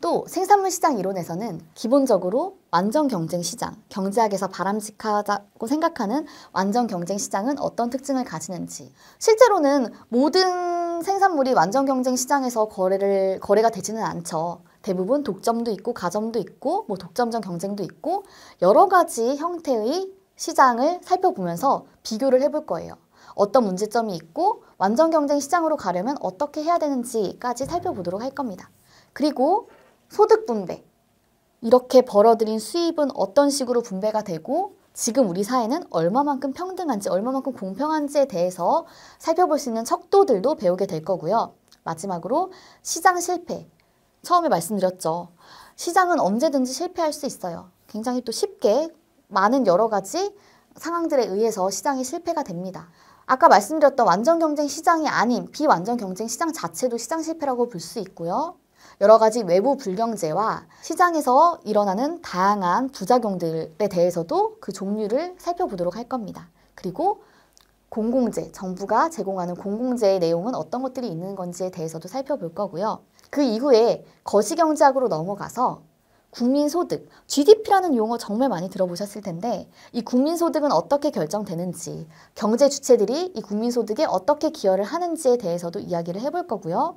또 생산물 시장 이론에서는 기본적으로 완전 경쟁 시장, 경제학에서 바람직하다고 생각하는 완전 경쟁 시장은 어떤 특징을 가지는지, 실제로는 모든 생산물이 완전 경쟁 시장에서 거래를 거래가 되지는 않죠. 대부분 독점도 있고 가점도 있고 뭐독점적 경쟁도 있고 여러 가지 형태의 시장을 살펴보면서 비교를 해볼 거예요. 어떤 문제점이 있고 완전 경쟁 시장으로 가려면 어떻게 해야 되는지까지 살펴보도록 할 겁니다. 그리고 소득 분배 이렇게 벌어들인 수입은 어떤 식으로 분배가 되고 지금 우리 사회는 얼마만큼 평등한지 얼마만큼 공평한지에 대해서 살펴볼 수 있는 척도들도 배우게 될 거고요. 마지막으로 시장 실패 처음에 말씀드렸죠. 시장은 언제든지 실패할 수 있어요. 굉장히 또 쉽게 많은 여러 가지 상황들에 의해서 시장이 실패가 됩니다. 아까 말씀드렸던 완전 경쟁 시장이 아닌 비완전 경쟁 시장 자체도 시장 실패라고 볼 수 있고요. 여러 가지 외부 불경제와 시장에서 일어나는 다양한 부작용들에 대해서도 그 종류를 살펴보도록 할 겁니다. 그리고 공공재, 정부가 제공하는 공공재의 내용은 어떤 것들이 있는 건지에 대해서도 살펴볼 거고요. 그 이후에 거시경제학으로 넘어가서 국민소득, GDP라는 용어 정말 많이 들어보셨을 텐데 이 국민소득은 어떻게 결정되는지, 경제 주체들이 이 국민소득에 어떻게 기여를 하는지에 대해서도 이야기를 해볼 거고요.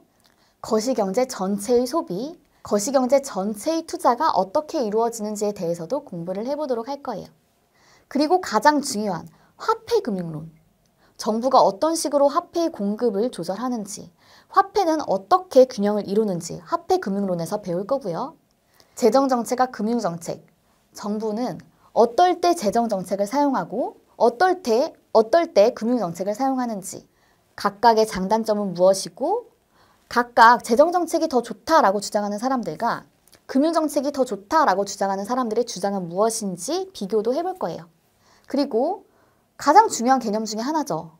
거시경제 전체의 소비, 거시경제 전체의 투자가 어떻게 이루어지는지에 대해서도 공부를 해보도록 할 거예요. 그리고 가장 중요한 화폐금융론. 정부가 어떤 식으로 화폐의 공급을 조절하는지, 화폐는 어떻게 균형을 이루는지 화폐금융론에서 배울 거고요. 재정정책과 금융정책. 정부는 어떨 때 재정정책을 사용하고 어떨 때, 어떨 때 금융정책을 사용하는지 각각의 장단점은 무엇이고 각각 재정정책이 더 좋다라고 주장하는 사람들과 금융정책이 더 좋다라고 주장하는 사람들의 주장은 무엇인지 비교도 해볼 거예요. 그리고 가장 중요한 개념 중에 하나죠.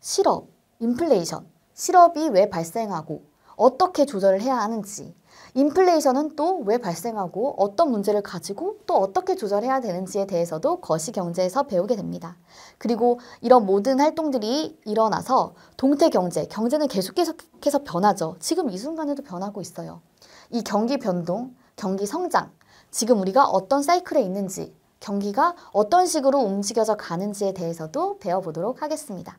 실업, 인플레이션, 실업이 왜 발생하고 어떻게 조절을 해야 하는지 인플레이션은 또 왜 발생하고 어떤 문제를 가지고 또 어떻게 조절해야 되는지에 대해서도 거시경제에서 배우게 됩니다. 그리고 이런 모든 활동들이 일어나서 동태경제, 경제는 계속 계속해서 변하죠. 지금 이 순간에도 변하고 있어요. 이 경기 변동, 경기 성장, 지금 우리가 어떤 사이클에 있는지, 경기가 어떤 식으로 움직여져 가는지에 대해서도 배워보도록 하겠습니다.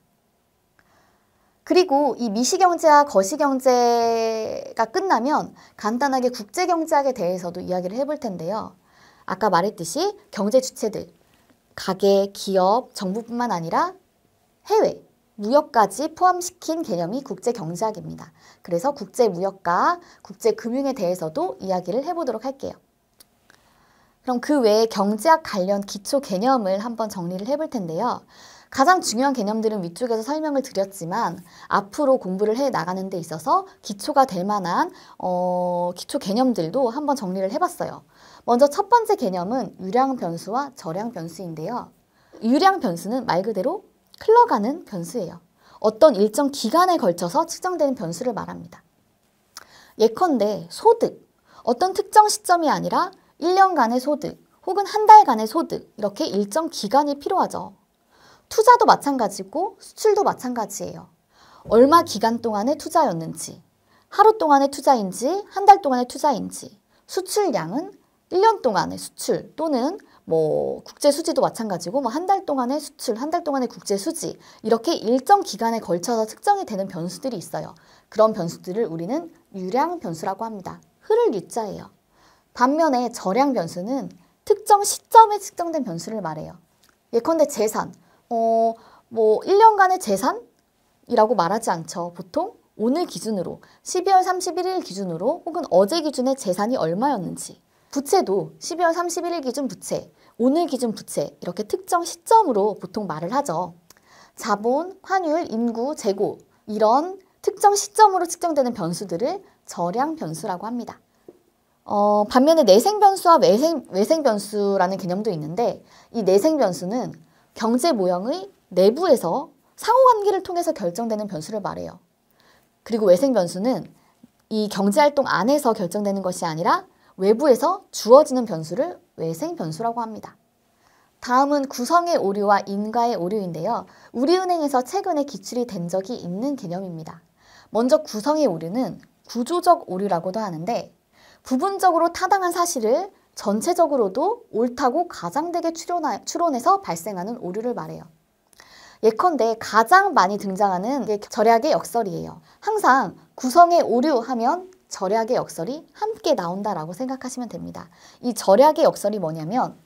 그리고 이 미시경제와 거시경제가 끝나면 간단하게 국제경제학에 대해서도 이야기를 해볼 텐데요. 아까 말했듯이 경제 주체들, 가계, 기업, 정부뿐만 아니라 해외, 무역까지 포함시킨 개념이 국제경제학입니다. 그래서 국제무역과 국제금융에 대해서도 이야기를 해보도록 할게요. 그럼 그 외에 경제학 관련 기초 개념을 한번 정리를 해볼 텐데요. 가장 중요한 개념들은 위쪽에서 설명을 드렸지만 앞으로 공부를 해 나가는 데 있어서 기초가 될 만한 어, 기초 개념들도 한번 정리를 해봤어요. 먼저 첫 번째 개념은 유량 변수와 저량 변수인데요. 유량 변수는 말 그대로 흘러가는 변수예요. 어떤 일정 기간에 걸쳐서 측정되는 변수를 말합니다. 예컨대 소득, 어떤 특정 시점이 아니라 1년간의 소득 혹은 한 달간의 소득 이렇게 일정 기간이 필요하죠. 투자도 마찬가지고 수출도 마찬가지예요. 얼마 기간 동안의 투자였는지, 하루 동안의 투자인지, 한 달 동안의 투자인지, 수출량은 1년 동안의 수출 또는 뭐 국제 수지도 마찬가지고 뭐 한 달 동안의 수출, 한 달 동안의 국제 수지 이렇게 일정 기간에 걸쳐서 측정이 되는 변수들이 있어요. 그런 변수들을 우리는 유량 변수라고 합니다. 흐를 유자예요. 반면에 저량 변수는 특정 시점에 측정된 변수를 말해요. 예컨대 재산, 어, 뭐 1년간의 재산이라고 말하지 않죠. 보통 오늘 기준으로 12월 31일 기준으로 혹은 어제 기준의 재산이 얼마였는지 부채도 12월 31일 기준 부채, 오늘 기준 부채 이렇게 특정 시점으로 보통 말을 하죠. 자본, 환율, 인구, 재고 이런 특정 시점으로 측정되는 변수들을 절량 변수라고 합니다. 어, 반면에 내생 변수와 외생, 외생 변수라는 개념도 있는데 이 내생 변수는 경제 모형의 내부에서 상호관계를 통해서 결정되는 변수를 말해요. 그리고 외생 변수는 이 경제활동 안에서 결정되는 것이 아니라 외부에서 주어지는 변수를 외생 변수라고 합니다. 다음은 구성의 오류와 인가의 오류인데요. 우리은행에서 최근에 기출이 된 적이 있는 개념입니다. 먼저 구성의 오류는 구조적 오류라고도 하는데 부분적으로 타당한 사실을 전체적으로도 옳다고 가장되게 추론하, 추론해서 발생하는 오류를 말해요. 예컨대 가장 많이 등장하는 게 절약의 역설이에요. 항상 구성의 오류하면 절약의 역설이 함께 나온다라고 생각하시면 됩니다. 이 절약의 역설이 뭐냐면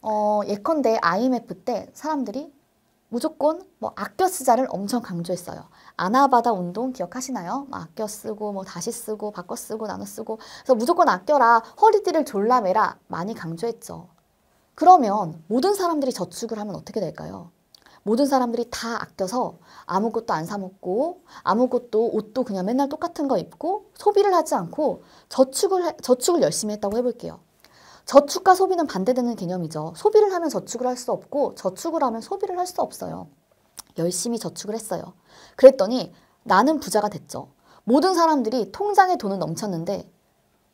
어, 예컨대 IMF 때 사람들이 무조건 뭐 아껴 쓰자를 엄청 강조했어요. 아나바다 운동 기억하시나요? 뭐 아껴 쓰고 뭐 다시 쓰고 바꿔 쓰고 나눠 쓰고 그래서 무조건 아껴라 허리띠를 졸라매라 많이 강조했죠. 그러면 모든 사람들이 저축을 하면 어떻게 될까요? 모든 사람들이 다 아껴서 아무것도 안 사먹고 아무것도 옷도 그냥 맨날 똑같은 거 입고 소비를 하지 않고 저축을, 저축을 열심히 했다고 해볼게요. 저축과 소비는 반대되는 개념이죠. 소비를 하면 저축을 할 수 없고 저축을 하면 소비를 할 수 없어요. 열심히 저축을 했어요. 그랬더니 나는 부자가 됐죠. 모든 사람들이 통장에 돈은 넘쳤는데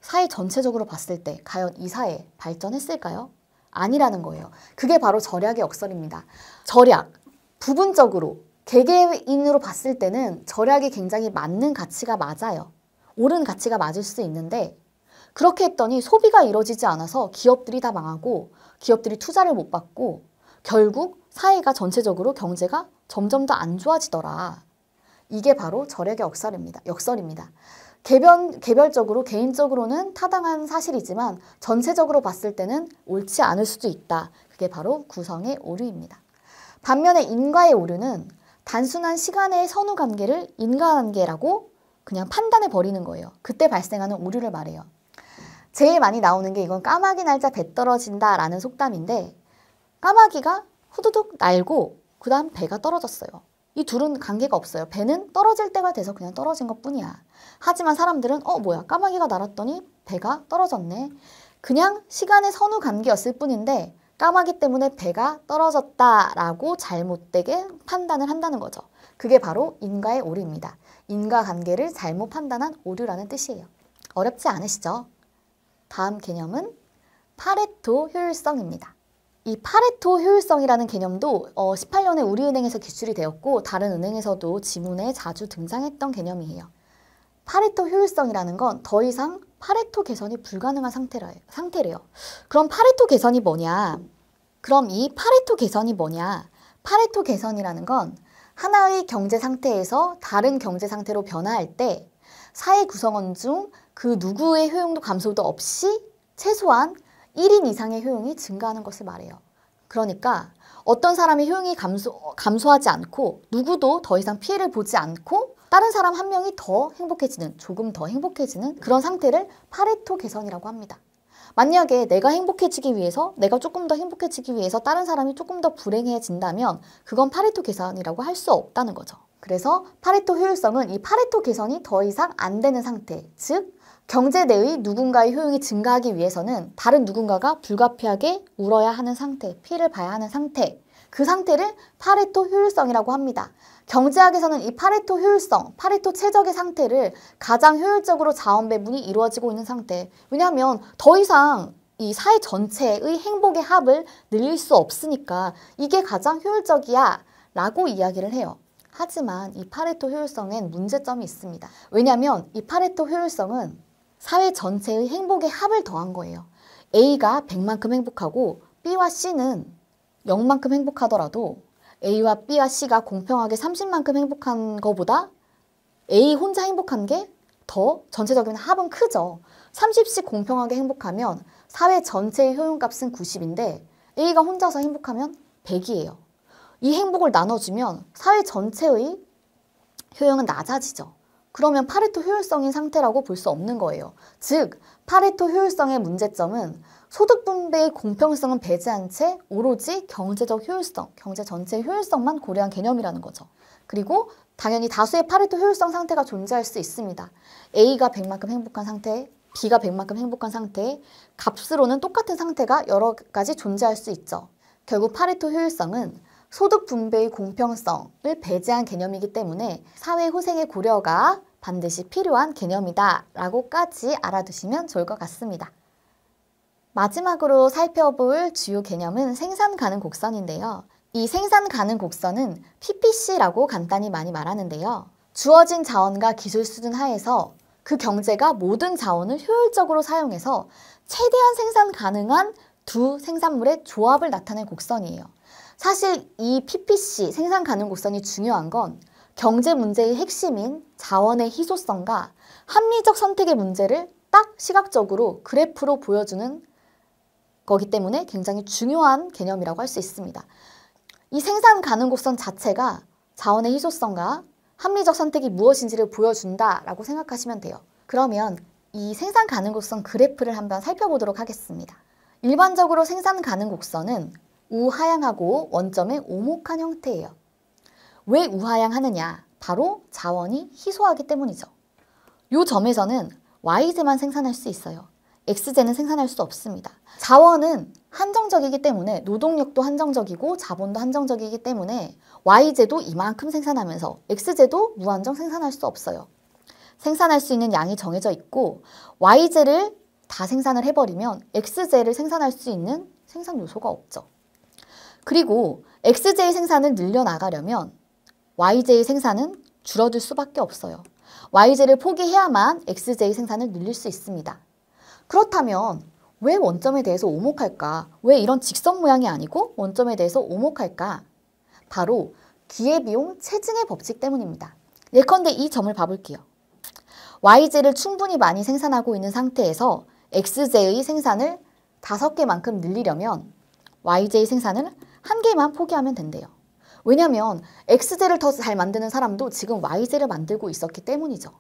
사회 전체적으로 봤을 때 과연 이 사회 발전했을까요? 아니라는 거예요. 그게 바로 절약의 역설입니다. 절약, 부분적으로 개개인으로 봤을 때는 절약이 굉장히 맞는 가치가 맞아요. 옳은 가치가 맞을 수 있는데 그렇게 했더니 소비가 이루어지지 않아서 기업들이 다 망하고 기업들이 투자를 못 받고 결국 사회가 전체적으로 경제가 점점 더 안 좋아지더라. 이게 바로 절약의 역설입니다. 역설입니다. 개변, 개별적으로 개인적으로는 타당한 사실이지만 전체적으로 봤을 때는 옳지 않을 수도 있다. 그게 바로 구성의 오류입니다. 반면에 인과의 오류는 단순한 시간의 선후 관계를 인과관계라고 그냥 판단해 버리는 거예요. 그때 발생하는 오류를 말해요. 제일 많이 나오는 게 이건 까마귀 날자 배 떨어진다 라는 속담인데 까마귀가 후두둑 날고 그 다음 배가 떨어졌어요. 이 둘은 관계가 없어요. 배는 떨어질 때가 돼서 그냥 떨어진 것 뿐이야. 하지만 사람들은 어 뭐야 까마귀가 날았더니 배가 떨어졌네. 그냥 시간의 선후 관계였을 뿐인데 까마귀 때문에 배가 떨어졌다라고 잘못되게 판단을 한다는 거죠. 그게 바로 인과의 오류입니다. 인과 관계를 잘못 판단한 오류라는 뜻이에요. 어렵지 않으시죠? 다음 개념은 파레토 효율성입니다. 이 파레토 효율성이라는 개념도 18년에 어, 우리은행에서 기출이 되었고 다른 은행에서도 지문에 자주 등장했던 개념이에요. 파레토 효율성이라는 건 더 이상 파레토 개선이 불가능한 상태래요. 그럼 파레토 개선이 뭐냐? 그럼 이 파레토 개선이 뭐냐? 파레토 개선이라는 건 하나의 경제 상태에서 다른 경제 상태로 변화할 때 사회 구성원 중그 누구의 효용도 감소도 없이 최소한 1인 이상의 효용이 증가하는 것을 말해요. 그러니까 어떤 사람의 효용이 감소, 감소하지 않고 누구도 더 이상 피해를 보지 않고 다른 사람 한 명이 더 행복해지는, 조금 더 행복해지는 그런 상태를 파레토 개선이라고 합니다. 만약에 내가 행복해지기 위해서, 내가 조금 더 행복해지기 위해서 다른 사람이 조금 더 불행해진다면 그건 파레토 개선이라고 할 수 없다는 거죠. 그래서 파레토 효율성은 이 파레토 개선이 더 이상 안 되는 상태, 즉 경제 내의 누군가의 효용이 증가하기 위해서는 다른 누군가가 불가피하게 울어야 하는 상태, 피를 봐야 하는 상태 그 상태를 파레토 효율성이라고 합니다. 경제학에서는 이 파레토 효율성, 파레토 최적의 상태를 가장 효율적으로 자원 배분이 이루어지고 있는 상태. 왜냐하면 더 이상 이 사회 전체의 행복의 합을 늘릴 수 없으니까 이게 가장 효율적이야 라고 이야기를 해요. 하지만 이 파레토 효율성엔 문제점이 있습니다. 왜냐하면 이 파레토 효율성은 사회 전체의 행복의 합을 더한 거예요. A가 100만큼 행복하고 B와 C는 0만큼 행복하더라도 A와 B와 C가 공평하게 30만큼 행복한 것보다 A 혼자 행복한 게 더 전체적인 합은 크죠. 30씩 공평하게 행복하면 사회 전체의 효용값은 90인데 A가 혼자서 행복하면 100이에요. 이 행복을 나눠주면 사회 전체의 효용은 낮아지죠. 그러면 파레토 효율성인 상태라고 볼 수 없는 거예요. 즉, 파레토 효율성의 문제점은 소득 분배의 공평성은 배제한 채 오로지 경제적 효율성, 경제 전체의 효율성만 고려한 개념이라는 거죠. 그리고 당연히 다수의 파레토 효율성 상태가 존재할 수 있습니다. A가 100만큼 행복한 상태, B가 100만큼 행복한 상태 값으로는 똑같은 상태가 여러 가지 존재할 수 있죠. 결국 파레토 효율성은 소득 분배의 공평성을 배제한 개념이기 때문에 사회 후생의 고려가 반드시 필요한 개념이다 라고까지 알아두시면 좋을 것 같습니다. 마지막으로 살펴볼 주요 개념은 생산 가능 곡선인데요. 이 생산 가능 곡선은 PPC라고 간단히 많이 말하는데요. 주어진 자원과 기술 수준 하에서 그 경제가 모든 자원을 효율적으로 사용해서 최대한 생산 가능한 두 생산물의 조합을 나타낸 곡선이에요. 사실 이 PPC 생산 가능 곡선이 중요한 건 경제 문제의 핵심인 자원의 희소성과 합리적 선택의 문제를 딱 시각적으로 그래프로 보여주는 거기 때문에 굉장히 중요한 개념이라고 할 수 있습니다. 이 생산 가능 곡선 자체가 자원의 희소성과 합리적 선택이 무엇인지를 보여준다라고 생각하시면 돼요. 그러면 이 생산 가능 곡선 그래프를 한번 살펴보도록 하겠습니다. 일반적으로 생산 가능 곡선은 우하향하고 원점의 오목한 형태예요. 왜 우하향 하느냐? 바로 자원이 희소하기 때문이죠. 요 점에서는 Y제만 생산할 수 있어요. X제는 생산할 수 없습니다. 자원은 한정적이기 때문에 노동력도 한정적이고 자본도 한정적이기 때문에 Y제도 이만큼 생산하면서 X제도 무한정 생산할 수 없어요. 생산할 수 있는 양이 정해져 있고 Y제를 다 생산을 해버리면 X제를 생산할 수 있는 생산 요소가 없죠. 그리고 x j 생산을 늘려나가려면 YJ 생산은 줄어들 수밖에 없어요. YJ를 포기해야만 XJ 생산을 늘릴 수 있습니다. 그렇다면 왜 원점에 대해서 오목할까? 왜 이런 직선 모양이 아니고 원점에 대해서 오목할까? 바로 기회비용 체증의 법칙 때문입니다. 예컨대 이 점을 봐볼게요. YJ를 충분히 많이 생산하고 있는 상태에서 XJ의 생산을 다섯 개만큼 늘리려면 YJ 생산을 한 개만 포기하면 된대요. 왜냐하면 XJ를 더 잘 만드는 사람도 지금 YJ를 만들고 있었기 때문이죠.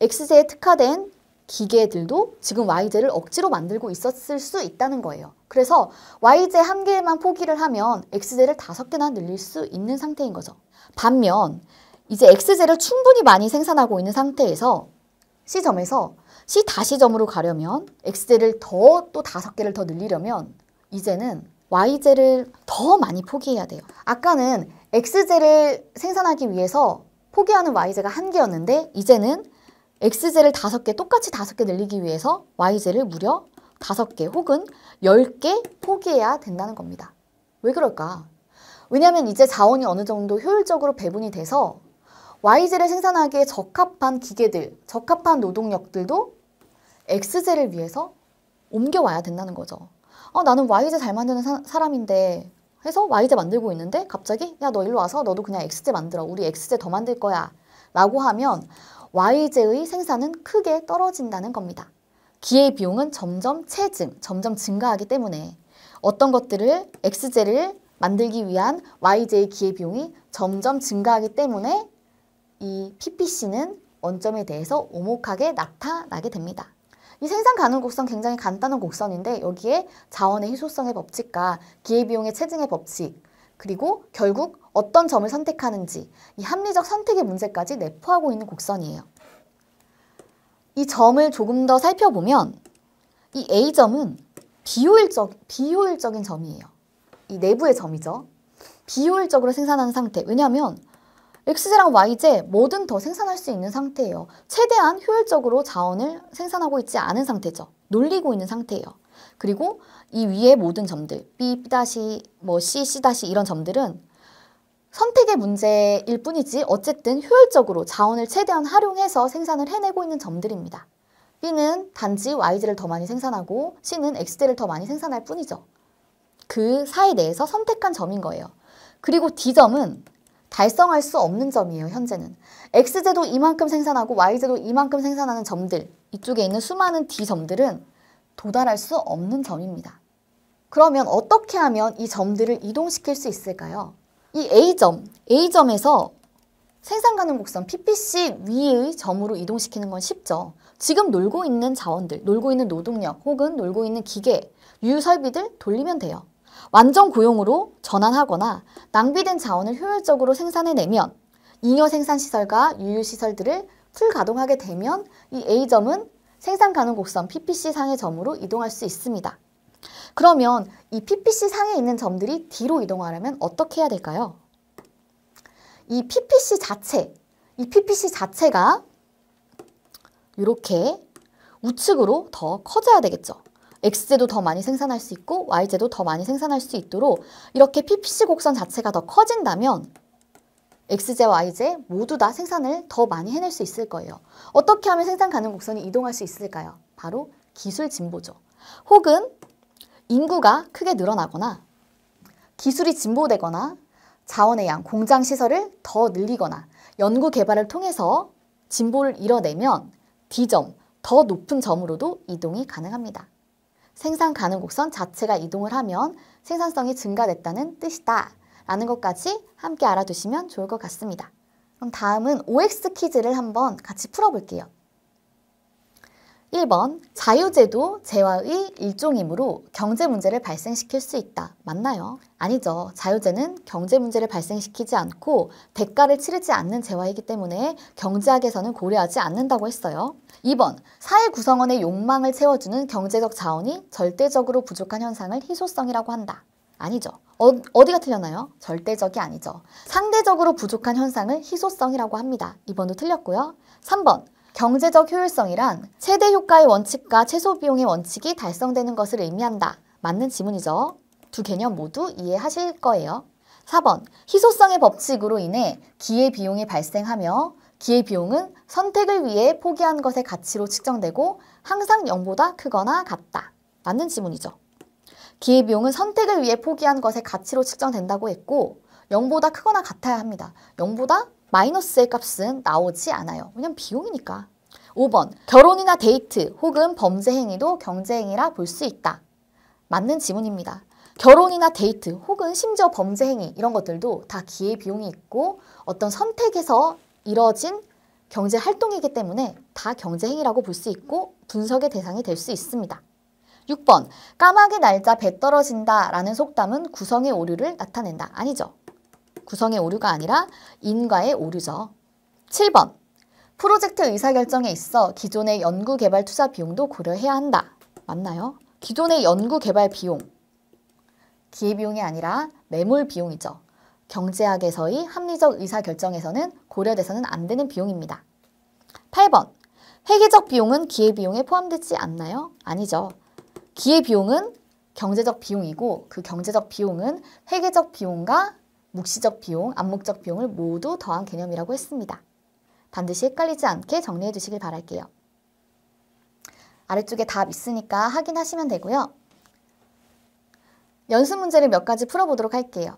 XJ에 특화된 기계들도 지금 YJ를 억지로 만들고 있었을 수 있다는 거예요. 그래서 YJ 한 개만 포기를 하면 XJ를 다섯 개나 늘릴 수 있는 상태인 거죠. 반면 이제 XJ를 충분히 많이 생산하고 있는 상태에서 C점에서 C 다시 점으로 가려면 XJ를 더 또 다섯 개를 더 늘리려면 이제는 Y제를 더 많이 포기해야 돼요. 아까는 X제를 생산하기 위해서 포기하는 Y제가 한 개였는데 이제는 X제를 다섯 개 똑같이 다섯 개 늘리기 위해서 Y제를 무려 다섯 개 혹은 열 개 포기해야 된다는 겁니다. 왜 그럴까? 왜냐하면 이제 자원이 어느 정도 효율적으로 배분이 돼서 Y제를 생산하기에 적합한 기계들, 적합한 노동력들도 X제를 위해서 옮겨와야 된다는 거죠. 어, 나는 Y제 잘 만드는 사, 사람인데 해서 Y제 만들고 있는데 갑자기 야 너 일로 와서 너도 그냥 X제 만들어 우리 X제 더 만들 거야 라고 하면 Y제의 생산은 크게 떨어진다는 겁니다. 기의 비용은 점점 채증, 점점 증가하기 때문에 어떤 것들을 X제를 만들기 위한 Y제의 기회 비용이 점점 증가하기 때문에 이 PPC는 원점에 대해서 오목하게 나타나게 됩니다. 이 생산 가능 곡선 굉장히 간단한 곡선인데 여기에 자원의 희소성의 법칙과 기회비용의 체증의 법칙 그리고 결국 어떤 점을 선택하는지 이 합리적 선택의 문제까지 내포하고 있는 곡선이에요. 이 점을 조금 더 살펴보면 이 A점은 비효율적, 비효율적인 점이에요. 이 내부의 점이죠. 비효율적으로 생산하는 상태. 왜냐하면 엑스제랑 와이제 뭐든 더 생산할 수 있는 상태예요. 최대한 효율적으로 자원을 생산하고 있지 않은 상태죠. 놀리고 있는 상태예요. 그리고 이 위에 모든 점들 B, B-, 뭐 C, C- 이런 점들은 선택의 문제일 뿐이지 어쨌든 효율적으로 자원을 최대한 활용해서 생산을 해내고 있는 점들입니다. B는 단지 Y제를 더 많이 생산하고 C는 X제를 더 많이 생산할 뿐이죠. 그 사이 내에서 선택한 점인 거예요. 그리고 D점은 달성할 수 없는 점이에요, 현재는. X제도 이만큼 생산하고 Y제도 이만큼 생산하는 점들, 이쪽에 있는 수많은 D점들은 도달할 수 없는 점입니다. 그러면 어떻게 하면 이 점들을 이동시킬 수 있을까요? 이 A점, A점에서 생산 가능 곡선 PPC 위의 점으로 이동시키는 건 쉽죠. 지금 놀고 있는 자원들, 놀고 있는 노동력 혹은 놀고 있는 기계, 유유 설비들 돌리면 돼요. 완전 고용으로 전환하거나 낭비된 자원을 효율적으로 생산해내면 잉여 생산시설과 유유시설들을 풀가동하게 되면 이 A점은 생산 가능 곡선 PPC 상의 점으로 이동할 수 있습니다. 그러면 이 PPC 상에 있는 점들이 D로 이동하려면 어떻게 해야 될까요? 이 PPC 자체, 이 PPC 자체가 이렇게 우측으로 더 커져야 되겠죠. X제도 더 많이 생산할 수 있고 Y제도 더 많이 생산할 수 있도록 이렇게 PPC 곡선 자체가 더 커진다면 X제, Y제 모두 다 생산을 더 많이 해낼 수 있을 거예요. 어떻게 하면 생산 가능 곡선이 이동할 수 있을까요? 바로 기술 진보죠. 혹은 인구가 크게 늘어나거나 기술이 진보되거나 자원의 양, 공장 시설을 더 늘리거나 연구 개발을 통해서 진보를 이뤄내면 D점, 더 높은 점으로도 이동이 가능합니다. 생산 가능 곡선 자체가 이동을 하면 생산성이 증가됐다는 뜻이다 라는 것까지 함께 알아두시면 좋을 것 같습니다. 그럼 다음은 OX 퀴즈를 한번 같이 풀어볼게요. 1번 자유제도 재화의 일종이므로 경제 문제를 발생시킬 수 있다. 맞나요? 아니죠. 자유제는 경제 문제를 발생시키지 않고 대가를 치르지 않는 재화이기 때문에 경제학에서는 고려하지 않는다고 했어요. 2번 사회 구성원의 욕망을 채워주는 경제적 자원이 절대적으로 부족한 현상을 희소성이라고 한다. 아니죠. 어, 어디가 틀렸나요? 절대적이 아니죠. 상대적으로 부족한 현상을 희소성이라고 합니다. 이번도 틀렸고요. 3번 경제적 효율성이란 최대 효과의 원칙과 최소 비용의 원칙이 달성되는 것을 의미한다. 맞는 지문이죠. 두 개념 모두 이해하실 거예요. 4번, 희소성의 법칙으로 인해 기회비용이 발생하며 기회비용은 선택을 위해 포기한 것의 가치로 측정되고 항상 0보다 크거나 같다. 맞는 지문이죠. 기회비용은 선택을 위해 포기한 것의 가치로 측정된다고 했고 0보다 크거나 같아야 합니다. 0보다 마이너스의 값은 나오지 않아요. 왜냐면 비용이니까. 5번 결혼이나 데이트 혹은 범죄 행위도 경제 행위라 볼 수 있다. 맞는 지문입니다. 결혼이나 데이트 혹은 심지어 범죄 행위 이런 것들도 다 기회 비용이 있고 어떤 선택에서 이뤄진 경제 활동이기 때문에 다 경제 행위라고 볼 수 있고 분석의 대상이 될 수 있습니다. 6번 까마귀 날짜배 떨어진다 라는 속담은 구성의 오류를 나타낸다. 아니죠. 구성의 오류가 아니라 인과의 오류죠. 7번 프로젝트 의사결정에 있어 기존의 연구개발 투자 비용도 고려해야 한다. 맞나요? 기존의 연구개발 비용, 기회비용이 아니라 매물 비용이죠. 경제학에서의 합리적 의사결정에서는 고려돼서는 안 되는 비용입니다. 8번 회계적 비용은 기회비용에 포함되지 않나요? 아니죠. 기회비용은 경제적 비용이고 그 경제적 비용은 회계적 비용과 묵시적 비용, 암묵적 비용을 모두 더한 개념이라고 했습니다. 반드시 헷갈리지 않게 정리해 주시길 바랄게요. 아래쪽에 답 있으니까 확인하시면 되고요. 연습 문제를 몇 가지 풀어보도록 할게요.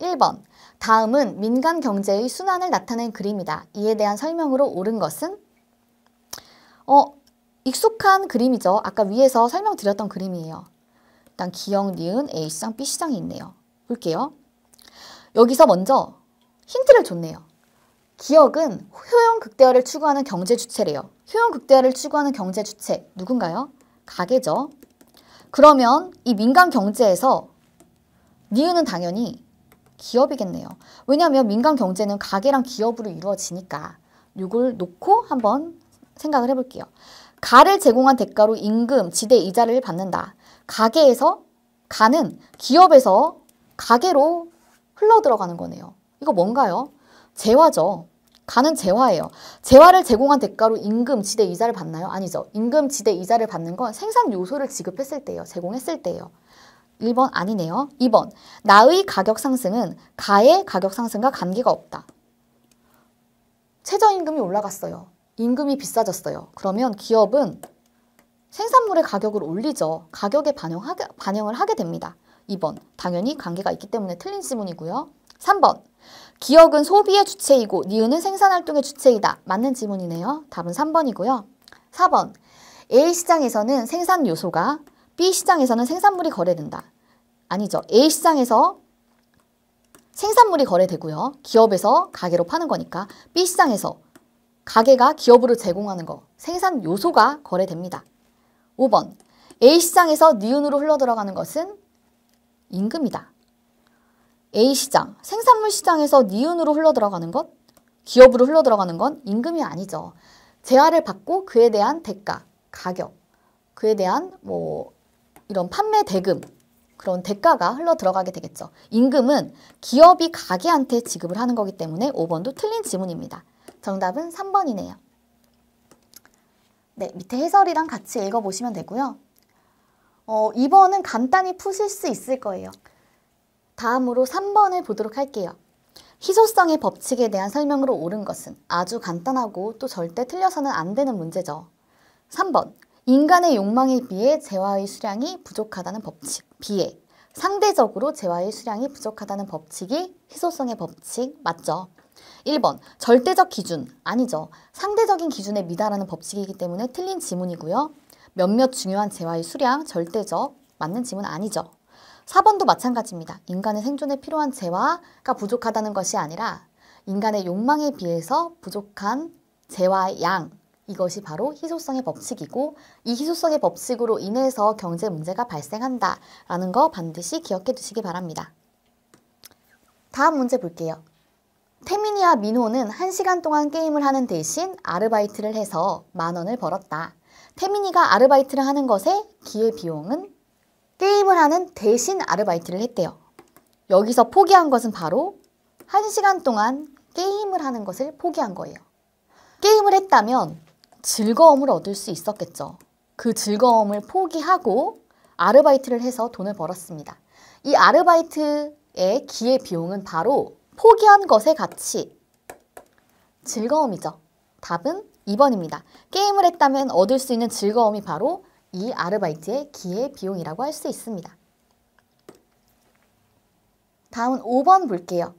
1번, 다음은 민간 경제의 순환을 나타낸 그림이다. 이에 대한 설명으로 옳은 것은? 어, 익숙한 그림이죠. 아까 위에서 설명드렸던 그림이에요. 일단 기역, 니은, A시장, B시장이 있네요. 볼게요. 여기서 먼저 힌트를 줬네요. 기업은 효용 극대화를 추구하는 경제 주체래요. 효용 극대화를 추구하는 경제 주체 누군가요? 가게죠. 그러면 이 민간 경제에서 니은은 당연히 기업이겠네요. 왜냐하면 민간 경제는 가게랑 기업으로 이루어지니까 이걸 놓고 한번 생각을 해볼게요. 가를 제공한 대가로 임금, 지대 이자를 받는다. 가게에서 가는 기업에서 가게로 흘러 들어가는 거네요. 이거 뭔가요? 재화죠. 가는 재화예요. 재화를 제공한 대가로 임금, 지대 이자를 받나요? 아니죠. 임금, 지대 이자를 받는 건 생산 요소를 지급했을 때예요. 제공했을 때예요. 1번 아니네요. 2번 나의 가격 상승은 가의 가격 상승과 관계가 없다. 최저임금이 올라갔어요. 임금이 비싸졌어요. 그러면 기업은 생산물의 가격을 올리죠. 가격에 반영하게, 반영을 하게 됩니다. 2번 당연히 관계가 있기 때문에 틀린 지문이고요. 3번 기억은 소비의 주체이고 니은은 생산활동의 주체이다. 맞는 지문이네요. 답은 3번이고요. 4번 A 시장에서는 생산 요소가 B 시장에서는 생산물이 거래된다. 아니죠. A 시장에서 생산물이 거래되고요. 기업에서 가게로 파는 거니까 B 시장에서 가게가 기업으로 제공하는 거 생산 요소가 거래됩니다. 5번 A 시장에서 니은으로 흘러들어가는 것은 임금이다. A시장, 생산물 시장에서 니은으로 흘러들어가는 것, 기업으로 흘러들어가는 건 임금이 아니죠. 재화를 받고 그에 대한 대가, 가격, 그에 대한 뭐 이런 판매 대금, 그런 대가가 흘러들어가게 되겠죠. 임금은 기업이 가게한테 지급을 하는 거기 때문에 5번도 틀린 지문입니다. 정답은 3번이네요. 네, 밑에 해설이랑 같이 읽어보시면 되고요. 어, 2번은 간단히 푸실 수 있을 거예요. 다음으로 3번을 보도록 할게요. 희소성의 법칙에 대한 설명으로 옳은 것은 아주 간단하고 또 절대 틀려서는 안 되는 문제죠. 3번 인간의 욕망에 비해 재화의 수량이 부족하다는 법칙 비해 상대적으로 재화의 수량이 부족하다는 법칙이 희소성의 법칙 맞죠? 1번 절대적 기준 아니죠. 상대적인 기준에 미달하는 법칙이기 때문에 틀린 지문이고요. 몇몇 중요한 재화의 수량, 절대적, 맞는 지문 아니죠. 4번도 마찬가지입니다. 인간의 생존에 필요한 재화가 부족하다는 것이 아니라 인간의 욕망에 비해서 부족한 재화의 양, 이것이 바로 희소성의 법칙이고 이 희소성의 법칙으로 인해서 경제 문제가 발생한다라는 거 반드시 기억해 두시기 바랍니다. 다음 문제 볼게요. 태민이와 민호는 한시간 동안 게임을 하는 대신 아르바이트를 해서 만 원을 벌었다. 태민이가 아르바이트를 하는 것에 기의 비용은 게임을 하는 대신 아르바이트를 했대요. 여기서 포기한 것은 바로 1시간 동안 게임을 하는 것을 포기한 거예요. 게임을 했다면 즐거움을 얻을 수 있었겠죠. 그 즐거움을 포기하고 아르바이트를 해서 돈을 벌었습니다. 이 아르바이트의 기의 비용은 바로 포기한 것의 가치, 즐거움이죠. 답은 2번입니다. 게임을 했다면 얻을 수 있는 즐거움이 바로 이 아르바이트의 기회 비용이라고 할 수 있습니다. 다음 5번 볼게요.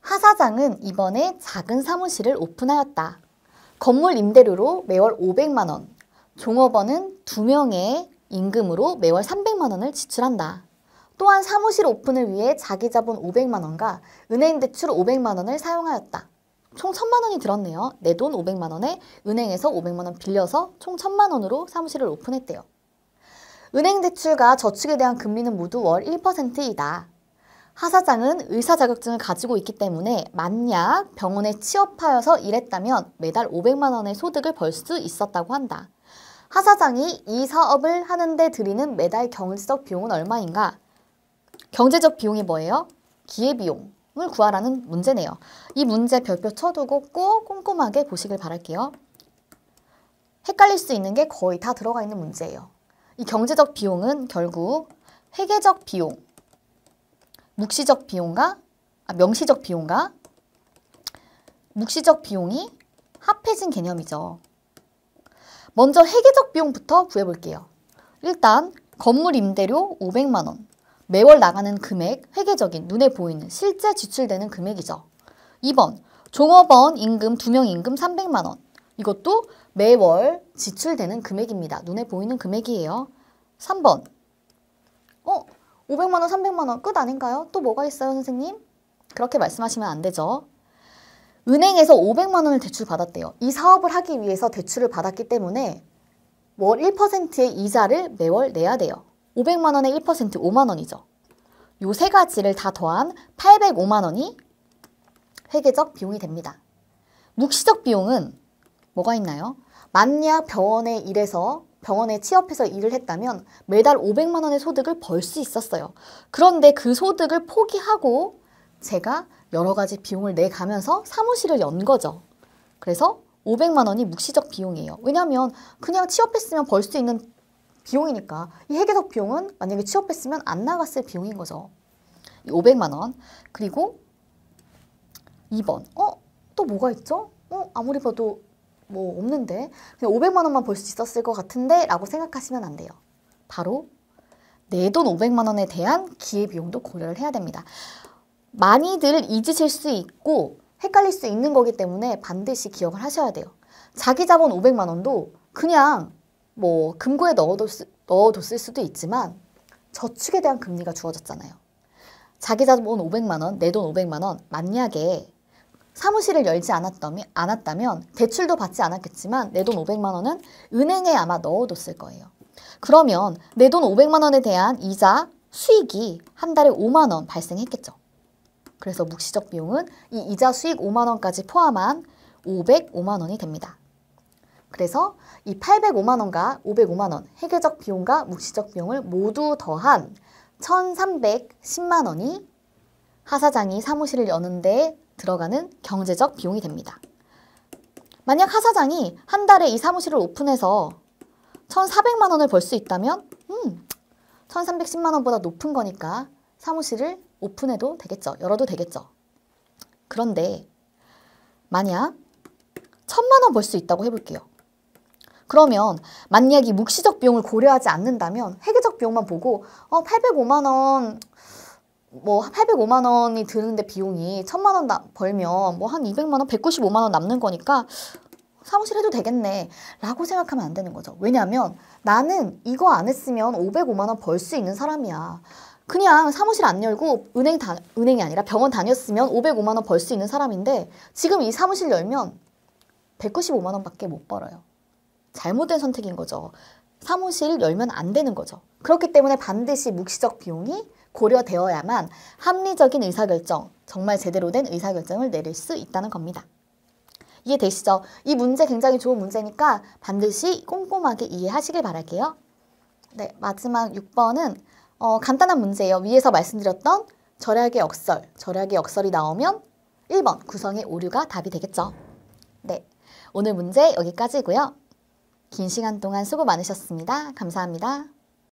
하 사장은 이번에 작은 사무실을 오픈하였다. 건물 임대료로 매월 500만 원, 종업원은 2명의 임금으로 매월 300만 원을 지출한다. 또한 사무실 오픈을 위해 자기 자본 500만 원과 은행 대출 500만 원을 사용하였다. 총 천만 원이 들었네요. 내 돈 오백만 원에 은행에서 오백만원 빌려서 총 천만 원으로 사무실을 오픈했대요. 은행 대출과 저축에 대한 금리는 모두 월 1%이다. 하 사장은 의사 자격증을 가지고 있기 때문에 만약 병원에 취업하여서 일했다면 매달 오백만 원의 소득을 벌 수 있었다고 한다. 하 사장이 이 사업을 하는데 들이는 매달 경제적 비용은 얼마인가? 경제적 비용이 뭐예요? 기회비용. 을 구하라는 문제네요. 이 문제 별표 쳐두고 꼭 꼼꼼하게 보시길 바랄게요. 헷갈릴 수 있는 게 거의 다 들어가 있는 문제예요. 이 경제적 비용은 결국 회계적 비용, 묵시적 비용과 아, 명시적 비용과 묵시적 비용이 합해진 개념이죠. 먼저 회계적 비용부터 구해볼게요. 일단 건물 임대료 500만 원, 매월 나가는 금액, 회계적인, 눈에 보이는, 실제 지출되는 금액이죠. 2번, 종업원 임금, 2명 임금 300만원. 이것도 매월 지출되는 금액입니다. 눈에 보이는 금액이에요. 3번, 어? 500만원, 300만원 끝 아닌가요? 또 뭐가 있어요, 선생님? 그렇게 말씀하시면 안 되죠. 은행에서 500만 원을 대출받았대요. 이 사업을 하기 위해서 대출을 받았기 때문에 월 1%의 이자를 매월 내야 돼요. 500만 원의 1% 5만 원이죠. 요 세 가지를 다 더한 805만 원이 회계적 비용이 됩니다. 묵시적 비용은 뭐가 있나요? 만약 병원에 일해서 병원에 취업해서 일을 했다면 매달 500만 원의 소득을 벌 수 있었어요. 그런데 그 소득을 포기하고 제가 여러 가지 비용을 내가면서 사무실을 연 거죠. 그래서 500만 원이 묵시적 비용이에요. 왜냐하면 그냥 취업했으면 벌 수 있는 비용이니까 이 회계적 비용은 만약에 취업했으면 안 나갔을 비용인 거죠. 500만 원. 그리고 2번. 어? 또 뭐가 있죠? 어? 아무리 봐도 뭐 없는데 그냥 500만 원만 벌 수 있었을 것 같은데 라고 생각하시면 안 돼요. 바로 내 돈 500만 원에 대한 기회비용도 고려를 해야 됩니다. 많이들 잊으실 수 있고 헷갈릴 수 있는 거기 때문에 반드시 기억을 하셔야 돼요. 자기 자본 500만 원도 그냥 뭐 금고에 넣어뒀, 넣어뒀을 수도 있지만 저축에 대한 금리가 주어졌잖아요. 자기 자본 500만 원, 내 돈 500만 원 만약에 사무실을 열지 않았다면, 않았다면 대출도 받지 않았겠지만 내 돈 500만 원은 은행에 아마 넣어뒀을 거예요. 그러면 내 돈 500만 원에 대한 이자, 수익이 한 달에 5만 원 발생했겠죠. 그래서 묵시적 비용은 이 이자 수익 5만 원까지 포함한 505만 원이 됩니다. 그래서 이 805만 원과 505만 원, 해계적 비용과 묵시적 비용을 모두 더한 1,310만 원이 하사장이 사무실을 여는 데 들어가는 경제적 비용이 됩니다. 만약 하사장이 한 달에 이 사무실을 오픈해서 1,400만 원을 벌 수 있다면 음, 1,310만 원보다 높은 거니까 사무실을 오픈해도 되겠죠. 열어도 되겠죠. 그런데 만약 1,000만 원 벌 수 있다고 해볼게요. 그러면 만약에 묵시적 비용을 고려하지 않는다면 회계적 비용만 보고 어 805만 원, 뭐 805만 원이 드는데 비용이 1000만 원 벌면 뭐 한 200만 원, 195만 원 남는 거니까 사무실 해도 되겠네 라고 생각하면 안 되는 거죠. 왜냐하면 나는 이거 안 했으면 505만 원 벌 수 있는 사람이야. 그냥 사무실 안 열고 은행 다, 은행이 아니라 병원 다녔으면 505만 원 벌 수 있는 사람인데 지금 이 사무실 열면 195만 원밖에 못 벌어요. 잘못된 선택인 거죠. 사무실 열면 안 되는 거죠. 그렇기 때문에 반드시 묵시적 비용이 고려되어야만 합리적인 의사결정, 정말 제대로 된 의사결정을 내릴 수 있다는 겁니다. 이해되시죠? 이 문제 굉장히 좋은 문제니까 반드시 꼼꼼하게 이해하시길 바랄게요. 네, 마지막 6번은 어, 간단한 문제예요. 위에서 말씀드렸던 절약의 역설, 절약의 역설이 나오면 1번 구성의 오류가 답이 되겠죠. 네, 오늘 문제 여기까지고요. 긴 시간 동안 수고 많으셨습니다. 감사합니다.